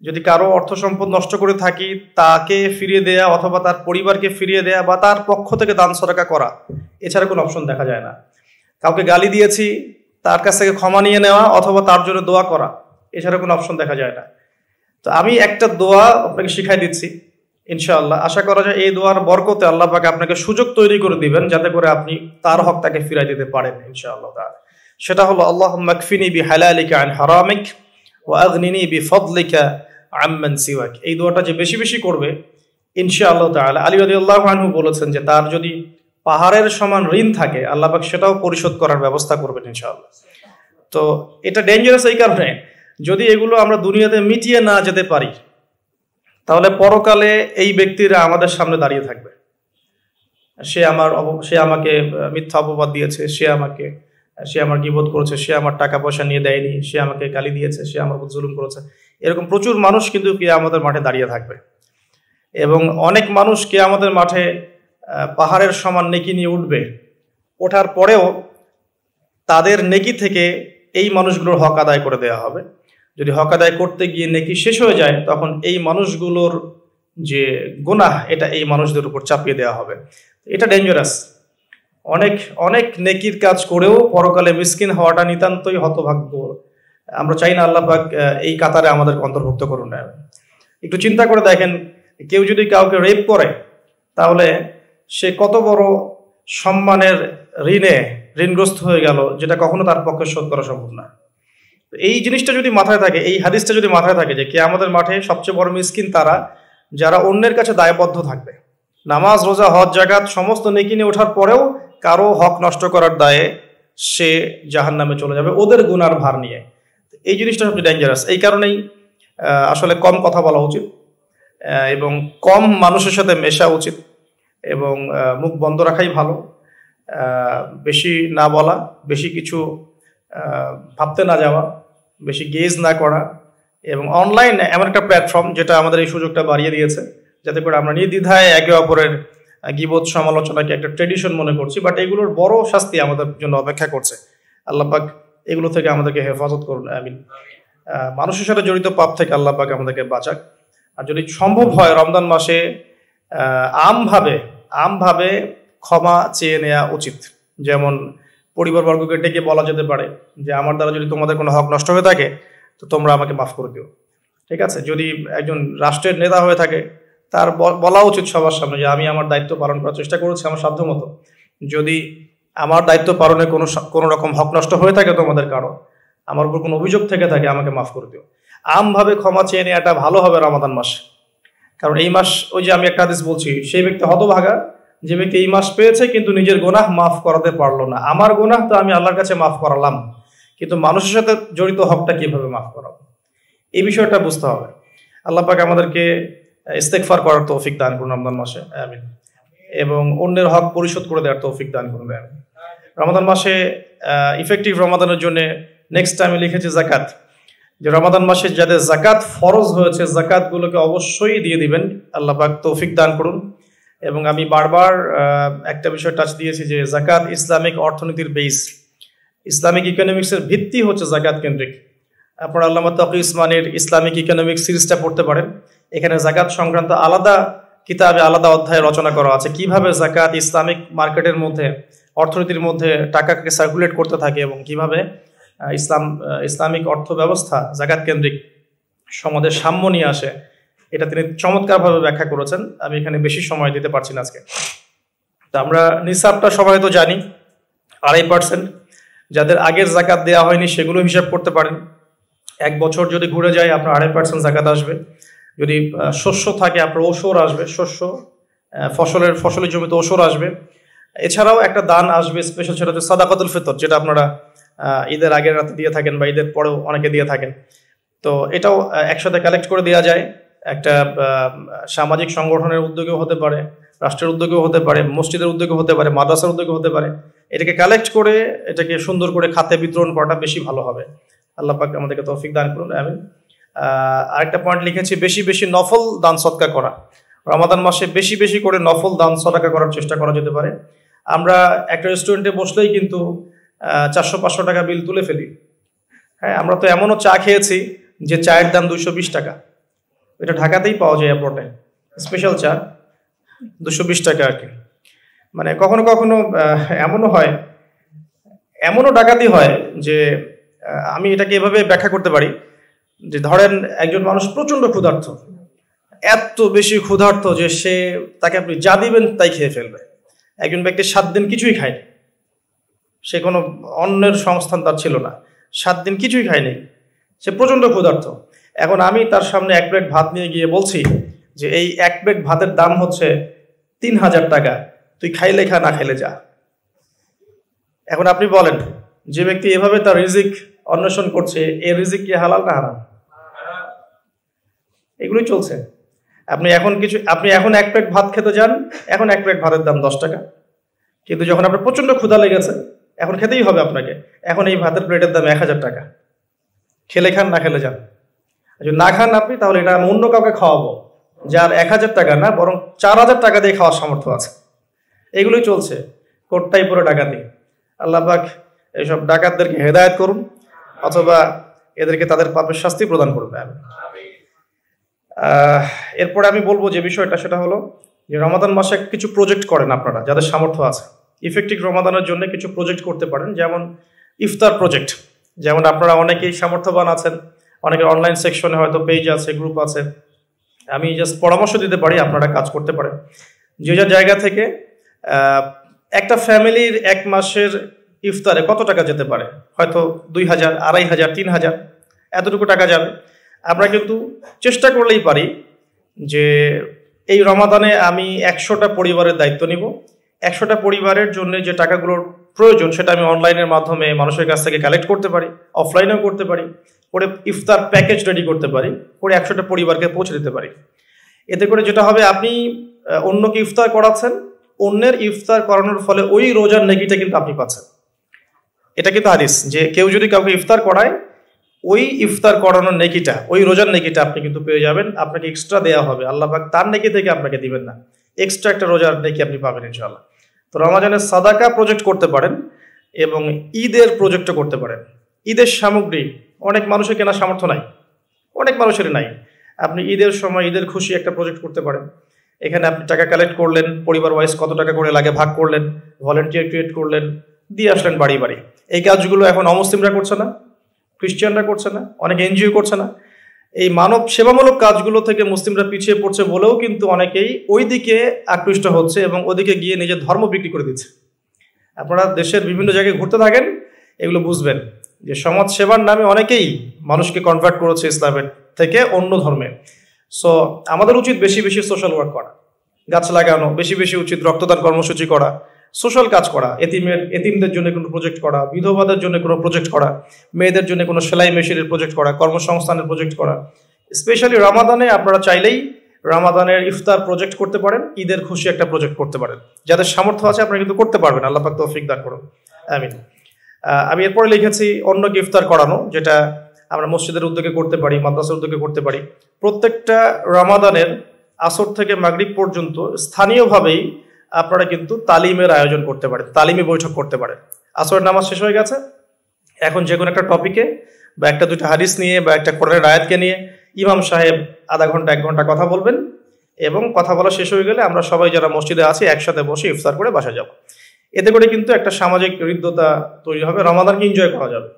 যদি কারো অর্থ সম্পদ নষ্ট করে থাকি তাকে ফিরিয়ে দেয়া অথবা তার পরিবারকে ফিরিয়ে দেয়া বা তার পক্ষ থেকে দান সরাকা করা এছাড়া কোনো অপশন দেখা যায় না কাউকে গালি দিয়েছি তার কাছ থেকে ক্ষমা নিয়ে নেওয়া অথবা তার জন্য দোয়া করা এছাড়া কোনো অপশন দেখা যায় না তো আমি একটা দোয়া আপনাকে শিখাই দিচ্ছি ইনশাআল্লাহ আশা করা যায় এই দোয়ার বরকতে আল্লাহ পাকে আপনাকে সুযোগ তৈরি করে দিবেন যাতে করে আপনি তার হক তাকে ফিরাই দিতে পারেন ইনশাআল্লাহ তাহলে সেটা হলো আল্লাহ মকফিনি বি হালালিকা আন হারামিক ও আগ্নিনি বি ফদলিকা আম্মান সিওয়াক এই দোয়াটা যে বেশি বেশি করবে ইনশা আল্লাহ তাহলে আলী আলী আল্লাহ আনহু বলেছেন যে তার যদি পাহাড়ের সমান ঋণ থাকে আল্লাহবাক সেটাও পরিশোধ করার ব্যবস্থা করবেন ইনশাআল্লাহ তো এটা ডেঞ্জারাস এই কারণে যদি এগুলো আমরা দুনিয়াতে মিটিয়ে না যেতে পারি তাহলে পরকালে এই ব্যক্তিরা আমাদের সামনে দাঁড়িয়ে থাকবে সে আমার সে আমাকে মিথ্যা অপবাদ দিয়েছে সে আমাকে সে আমার কি বোধ করেছে সে আমার টাকা পয়সা নিয়ে দেয়নি সে আমাকে গালি দিয়েছে সে আমার উপর জুলুম করেছে এরকম প্রচুর মানুষ কিন্তু কে আমাদের মাঠে দাঁড়িয়ে থাকবে এবং অনেক মানুষ কে আমাদের মাঠে পাহাড়ের সমান নেকি নিয়ে উঠবে ওঠার পরেও তাদের নেকি থেকে এই মানুষগুলোর হক আদায় করে দেওয়া হবে যদি হক আদায় করতে গিয়ে নেকি শেষ হয়ে যায় তখন এই মানুষগুলোর যে গোনা এটা এই মানুষদের উপর চাপিয়ে দেওয়া হবে এটা ডেঞ্জারাস অনেক অনেক নেকির কাজ করেও পরকালে মিসকিন হওয়াটা নিতান্তই হতভাগ্য আমরা চাই না আল্লাহ পাক এই কাতারে আমাদের অন্তর্ভুক্ত করুন না একটু চিন্তা করে দেখেন কেউ যদি কাউকে রেপ করে তাহলে সে কত বড় সম্মানের ঋণে ঋণগ্রস্ত হয়ে গেল যেটা কখনো তার পক্ষে শোধ করা সম্ভব না এই জিনিসটা যদি মাথায় থাকে এই হাদিসটা যদি মাথায় থাকে যে কে আমাদের মাঠে সবচেয়ে বড় মিসকিন তারা যারা অন্যের কাছে দায়বদ্ধ থাকবে নামাজ রোজা হজ জাগাত সমস্ত নেকি নিয়ে ওঠার পরেও কারো হক নষ্ট করার দায়ে সে জাহান নামে চলে যাবে ওদের গুনার ভার নিয়ে এই জিনিসটা সবচেয়ে ডেঞ্জারাস এই কারণেই আসলে কম কথা বলা উচিত এবং কম মানুষের সাথে মেশা উচিত এবং মুখ বন্ধ রাখাই ভালো বেশি না বলা বেশি কিছু ভাবতে না যাওয়া বেশি গেজ না করা এবং অনলাইন এমন একটা প্ল্যাটফর্ম যেটা আমাদের এই সুযোগটা বাড়িয়ে দিয়েছে যাতে করে আমরা নির্দ্বিধায় একে অপরের গিবত সমালোচনাকে একটা ট্রেডিশন মনে করছি বাট এগুলোর বড় শাস্তি আমাদের জন্য অপেক্ষা করছে আল্লাপাক এগুলো থেকে আমাদেরকে হেফাজত করুন আই মিন মানুষের সাথে জড়িত পাপ থেকে আল্লাপাক আমাদেরকে বাঁচাক আর যদি সম্ভব হয় রমজান মাসে আমভাবে আমভাবে ক্ষমা চেয়ে নেওয়া উচিত যেমন পরিবারবর্গকে ডেকে বলা যেতে পারে যে আমার দ্বারা যদি তোমাদের কোনো হক নষ্ট হয়ে থাকে তো তোমরা আমাকে মাফ করে দিও ঠিক আছে যদি একজন রাষ্ট্রের নেতা হয়ে থাকে তার বলা উচিত সবার সামনে যে আমি আমার দায়িত্ব পালন করার চেষ্টা করেছি আমার সাধ্যমতো যদি আমার দায়িত্ব পালনে কোনো কোনো রকম হক নষ্ট হয়ে থাকে তোমাদের কারো আমার উপর কোনো অভিযোগ থেকে থাকে আমাকে মাফ করে দিও আমভাবে ক্ষমা চেয়ে নেওয়াটা ভালো হবে রমাদান মাস কারণ এই মাস ওই যে আমি একটা আদেশ বলছি সেই ব্যক্তি হতভাগা যে ব্যক্তি এই মাস পেয়েছে কিন্তু নিজের গোনাহ মাফ করাতে পারলো না আমার গোনাহ তো আমি আল্লাহর কাছে মাফ করালাম কিন্তু মানুষের সাথে জড়িত হকটা কিভাবে মাফ করাবো এই বিষয়টা বুঝতে হবে আল্লাহ পাক আমাদেরকে ইস্তেকফার করার তৌফিক দান করুন রমজান মাসে আমিন এবং অন্যের হক পরিশোধ করে দেওয়ার তৌফিক দান করুন আমিন রমাদান মাসে ইফেক্টিভ রমাদানের জন্য নেক্সট টাইমে লিখেছি জাকাত যে রমাদান মাসে যাদের জাকাত ফরজ হয়েছে জাকাতগুলোকে অবশ্যই দিয়ে দিবেন আল্লাহ পাক তৌফিক দান করুন এবং আমি বারবার একটা বিষয় টাচ দিয়েছি যে জাকাত ইসলামিক অর্থনীতির বেস ইসলামিক ইকোনমিক্সের ভিত্তি হচ্ছে জাকাত কেন্দ্রিক আপনারা আল্লামা তকি ইসমানের ইসলামিক ইকোনমিক্স সিরিজটা পড়তে পারেন এখানে জাকাত সংক্রান্ত আলাদা কিতাবে আলাদা অধ্যায় রচনা করা আছে কিভাবে জাকাত ইসলামিক মার্কেটের মধ্যে অর্থনীতির মধ্যে টাকাকে সার্কুলেট করতে থাকে এবং কিভাবে ইসলাম ইসলামিক অর্থ ব্যবস্থা জাকাত কেন্দ্রিক সমাজের সাম্য নিয়ে আসে এটা তিনি চমৎকারভাবে ব্যাখ্যা করেছেন আমি এখানে বেশি সময় দিতে পারছি না আজকে তো আমরা নিসাবটা সবাই তো জানি আড়াই পার্সেন্ট যাদের আগের জাকাত দেওয়া হয়নি সেগুলো হিসাব করতে পারেন এক বছর যদি ঘুরে যায় আপনার আড়াই পার্সেন্ট জাকাত আসবে যদি শস্য থাকে আপনার ওষুর আসবে শস্য ফসলের ফসলের জমিতে ওষুর আসবে এছাড়াও একটা দান আসবে স্পেশাল সেটা হচ্ছে সাদাকাতুল ফিতর যেটা আপনারা ঈদের আগের রাতে দিয়ে থাকেন বা ঈদের পরেও অনেকে দিয়ে থাকেন তো এটাও একসাথে কালেক্ট করে দেওয়া যায় একটা সামাজিক সংগঠনের উদ্যোগেও হতে পারে রাষ্ট্রের উদ্যোগেও হতে পারে মসজিদের উদ্যোগে হতে পারে মাদ্রাসার উদ্যোগে হতে পারে এটাকে কালেক্ট করে এটাকে সুন্দর করে খাতে বিতরণ করাটা বেশি ভালো হবে আল্লাহ পাক আমাদেরকে তৌফিক দান করুন আমিন আরেকটা পয়েন্ট লিখেছি বেশি বেশি নফল দান সৎকা করা রমাদান মাসে বেশি বেশি করে নফল দান সদাকা করার চেষ্টা করা যেতে পারে আমরা একটা রেস্টুরেন্টে বসলেই কিন্তু চারশো পাঁচশো টাকা বিল তুলে ফেলি হ্যাঁ আমরা তো এমনও চা খেয়েছি যে চায়ের দাম দুশো বিশ টাকা এটা ঢাকাতেই পাওয়া যায় এয়ারপোর্টে স্পেশাল চা দুশো বিশ টাকা আর কি মানে কখনো কখনো এমনও হয় এমনও ডাকাতি হয় যে আমি এটাকে এভাবে ব্যাখ্যা করতে পারি যে ধরেন একজন মানুষ প্রচণ্ড ক্ষুধার্থ এত বেশি ক্ষুধার্ত যে সে তাকে আপনি যা দিবেন তাই খেয়ে ফেলবে একজন ব্যক্তি সাত দিন কিছুই খায়নি সে কোনো অন্যের সংস্থান তার ছিল না সাত দিন কিছুই খায়নি সে প্রচণ্ড ক্ষুধার্থ এখন আমি তার সামনে এক প্লেট ভাত নিয়ে গিয়ে বলছি যে এই এক প্লেট ভাতের দাম হচ্ছে তিন হাজার টাকা তুই খাইলে খা না খাইলে যা এখন আপনি বলেন যে ব্যক্তি এভাবে তার রিজিক অন্বেষণ করছে এ রিজিক কি হালাল না হারাম এগুলোই চলছে আপনি এখন কিছু আপনি এখন এক প্লেট ভাত খেতে যান এখন এক প্লেট ভাতের দাম দশ টাকা কিন্তু যখন আপনার প্রচণ্ড ক্ষুধা লেগেছে এখন খেতেই হবে আপনাকে এখন এই ভাতের প্লেটের দাম এক হাজার টাকা খেলে খান না খেলে যান যদি না খান আপনি তাহলে এটা আমি অন্য কাউকে খাওয়াবো যার এক হাজার টাকা না বরং চার হাজার টাকা দিয়ে খাওয়ার সামর্থ্য আছে এগুলোই চলছে কোটটাই পুরো ডাকাতি আল্লাহবাক এইসব ডাকাতদেরকে হেদায়ত করুন অথবা এদেরকে তাদের পাপের শাস্তি প্রদান করবে আমি এরপরে আমি বলবো যে বিষয়টা সেটা হলো যে রমাদান মাসে কিছু প্রজেক্ট করেন আপনারা যাদের সামর্থ্য আছে ইফেক্টিভ রমাদানের জন্য কিছু প্রজেক্ট করতে পারেন যেমন ইফতার প্রজেক্ট যেমন আপনারা অনেকেই সামর্থ্যবান আছেন অনেকের অনলাইন সেকশনে হয়তো পেজ আছে গ্রুপ আছে আমি জাস্ট পরামর্শ দিতে পারি আপনারা কাজ করতে পারেন যে যার জায়গা থেকে একটা ফ্যামিলির এক মাসের ইফতারে কত টাকা যেতে পারে হয়তো দুই হাজার আড়াই হাজার তিন হাজার এতটুকু টাকা যাবে আমরা হ্যাঁ। কিন্তু চেষ্টা করলেই পারি যে এই রমাদানে আমি একশোটা পরিবারের দায়িত্ব নিব একশোটা পরিবারের জন্য যে টাকাগুলোর প্রয়োজন সেটা আমি অনলাইনের মাধ্যমে মানুষের কাছ থেকে কালেক্ট করতে পারি অফলাইনেও করতে পারি করে ইফতার প্যাকেজ রেডি করতে পারি করে একশোটা পরিবারকে পৌঁছে দিতে পারি এতে করে যেটা হবে আপনি অন্যকে ইফতার করাচ্ছেন অন্যের ইফতার করানোর ফলে ওই রোজার নেগিটা কিন্তু আপনি পাচ্ছেন এটা কিন্তু হাদিস যে কেউ যদি কাউকে ইফতার করায় ওই ইফতার করানোর নেকিটা ওই রোজার নেকিটা আপনি কিন্তু পেয়ে যাবেন আপনাকে এক্সট্রা দেওয়া হবে আল্লাহ পাক তার নেকি থেকে আপনাকে দিবেন না এক্সট্রা একটা রোজার নেকি আপনি পাবেন ইনশাল্লাহ তো রমাজানের সাদাকা প্রজেক্ট করতে পারেন এবং ঈদের প্রজেক্টও করতে পারেন ঈদের সামগ্রী অনেক মানুষের কেনার সামর্থ্য নাই অনেক মানুষেরই নাই আপনি ঈদের সময় ঈদের খুশি একটা প্রজেক্ট করতে পারেন এখানে আপনি টাকা কালেক্ট করলেন পরিবার ওয়াইজ কত টাকা করে লাগে ভাগ করলেন ভলেন্টিয়ার ক্রিয়েট করলেন দিয়ে আসলেন বাড়ি বাড়ি এই কাজগুলো এখন অমুসলিমরা করছে না খ্রিস্টানরা করছে না অনেক এনজিও করছে না এই মানব সেবামূলক কাজগুলো থেকে মুসলিমরা পিছিয়ে পড়ছে বলেও কিন্তু অনেকেই ওই দিকে আকৃষ্ট হচ্ছে এবং ওদিকে গিয়ে নিজের ধর্ম বিক্রি করে দিচ্ছে আপনারা দেশের বিভিন্ন জায়গায় ঘুরতে থাকেন এগুলো বুঝবেন যে সমাজ সেবার নামে অনেকেই মানুষকে কনভার্ট করেছে ইসলামের থেকে অন্য ধর্মে সো আমাদের উচিত বেশি বেশি সোশ্যাল ওয়ার্ক করা গাছ লাগানো বেশি বেশি উচিত রক্তদান কর্মসূচি করা সোশ্যাল কাজ করা এতিমের এতিমদের জন্য কোনো প্রজেক্ট করা বিধবাদের জন্য কোনো প্রজেক্ট করা মেয়েদের জন্য কোনো সেলাই মেশিনের প্রজেক্ট করা কর্মসংস্থানের প্রজেক্ট করা স্পেশালি রামাদানে আপনারা চাইলেই রামাদানের ইফতার প্রজেক্ট করতে পারেন ঈদের খুশি একটা প্রজেক্ট করতে পারেন যাদের সামর্থ্য আছে আপনারা কিন্তু করতে পারবেন আল্লাহ পাক তৌফিক দান করুন আমিন আমি এরপরে লিখেছি অন্যকে ইফতার করানো যেটা আমরা মসজিদের উদ্যোগে করতে পারি মাদ্রাসার উদ্যোগে করতে পারি প্রত্যেকটা রামাদানের আসর থেকে মাগরিব পর্যন্ত স্থানীয়ভাবেই আপনারা কিন্তু তালিমের আয়োজন করতে পারেন তালিমে বৈঠক করতে পারেন আসরের নামাজ শেষ হয়ে গেছে এখন যে কোনো একটা টপিকে বা একটা দুটো হাদিস নিয়ে বা একটা কোরআনের আয়াতকে নিয়ে ইমাম সাহেব আধা ঘন্টা এক ঘন্টা কথা বলবেন এবং কথা বলা শেষ হয়ে গেলে আমরা সবাই যারা মসজিদে আছি একসাথে বসে ইফতার করে বাসা যাব এতে করে কিন্তু একটা সামাজিক হৃদ্যতা তৈরি হবে রমাদানকে এনজয় করা যাবে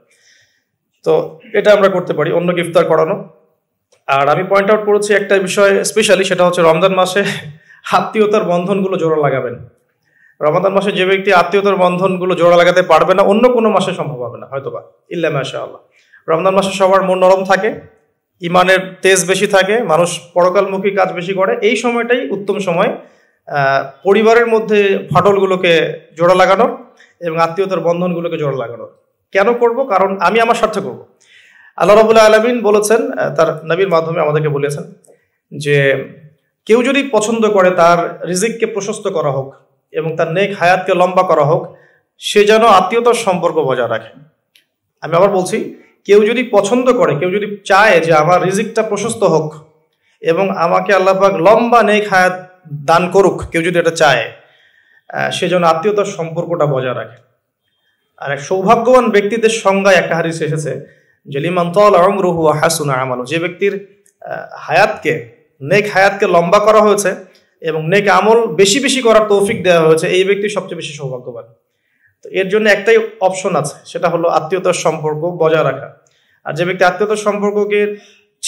তো এটা আমরা করতে পারি অন্যকে ইফতার করানো আর আমি পয়েন্ট আউট করেছি একটা বিষয় স্পেশালি সেটা হচ্ছে রমজান মাসে আত্মীয়তার বন্ধনগুলো জোড়া লাগাবেন রমাদান মাসে যে ব্যক্তি আত্মীয়তার বন্ধনগুলো জোড়া লাগাতে পারবে না অন্য কোনো মাসে সম্ভব হবে না হয়তো বা ইল্লা মাসা আল্লাহ রমজান মাসে সবার মন নরম থাকে ইমানের তেজ বেশি থাকে মানুষ পরকালমুখী কাজ বেশি করে এই সময়টাই উত্তম সময় পরিবারের মধ্যে ফাটলগুলোকে জোড়া লাগানোর এবং আত্মীয়তার বন্ধনগুলোকে জোড়া লাগানোর কেন করব কারণ আমি আমার স্বার্থে করবো আল্লাহ রবুল্লাহ আলমিন বলেছেন তার নবীর মাধ্যমে আমাদেরকে বলেছেন যে কেউ যদি পছন্দ করে তার রিজিককে প্রশস্ত করা হোক এবং তার নেক হায়াতকে লম্বা করা হোক সে যেন আত্মীয়তার সম্পর্ক বজায় রাখে আমি আবার বলছি কেউ যদি পছন্দ করে কেউ যদি চায় যে আমার রিজিকটা প্রশস্ত হোক এবং আমাকে আল্লাহবাক লম্বা নেক হায়াত দান করুক কেউ যদি এটা চায় সে যেন আত্মীয়তার সম্পর্কটা বজায় রাখে আর এক সৌভাগ্যবান ব্যক্তিদের সংজ্ঞায় একটা হারিস এসেছে যে লিমান তল হাসুন হাসুনা যে ব্যক্তির হায়াতকে নেক হায়াতকে লম্বা করা হয়েছে এবং নেক আমল বেশি বেশি করার তৌফিক দেওয়া হয়েছে এই ব্যক্তি সবচেয়ে বেশি সৌভাগ্যবান তো এর জন্য একটাই অপশন আছে সেটা হলো আত্মীয়তার সম্পর্ক বজায় রাখা আর যে ব্যক্তি আত্মীয়তার সম্পর্ককে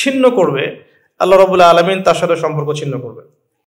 ছিন্ন করবে আল্লাহ রবুল্লা আলমিন তার সাথে সম্পর্ক ছিন্ন করবে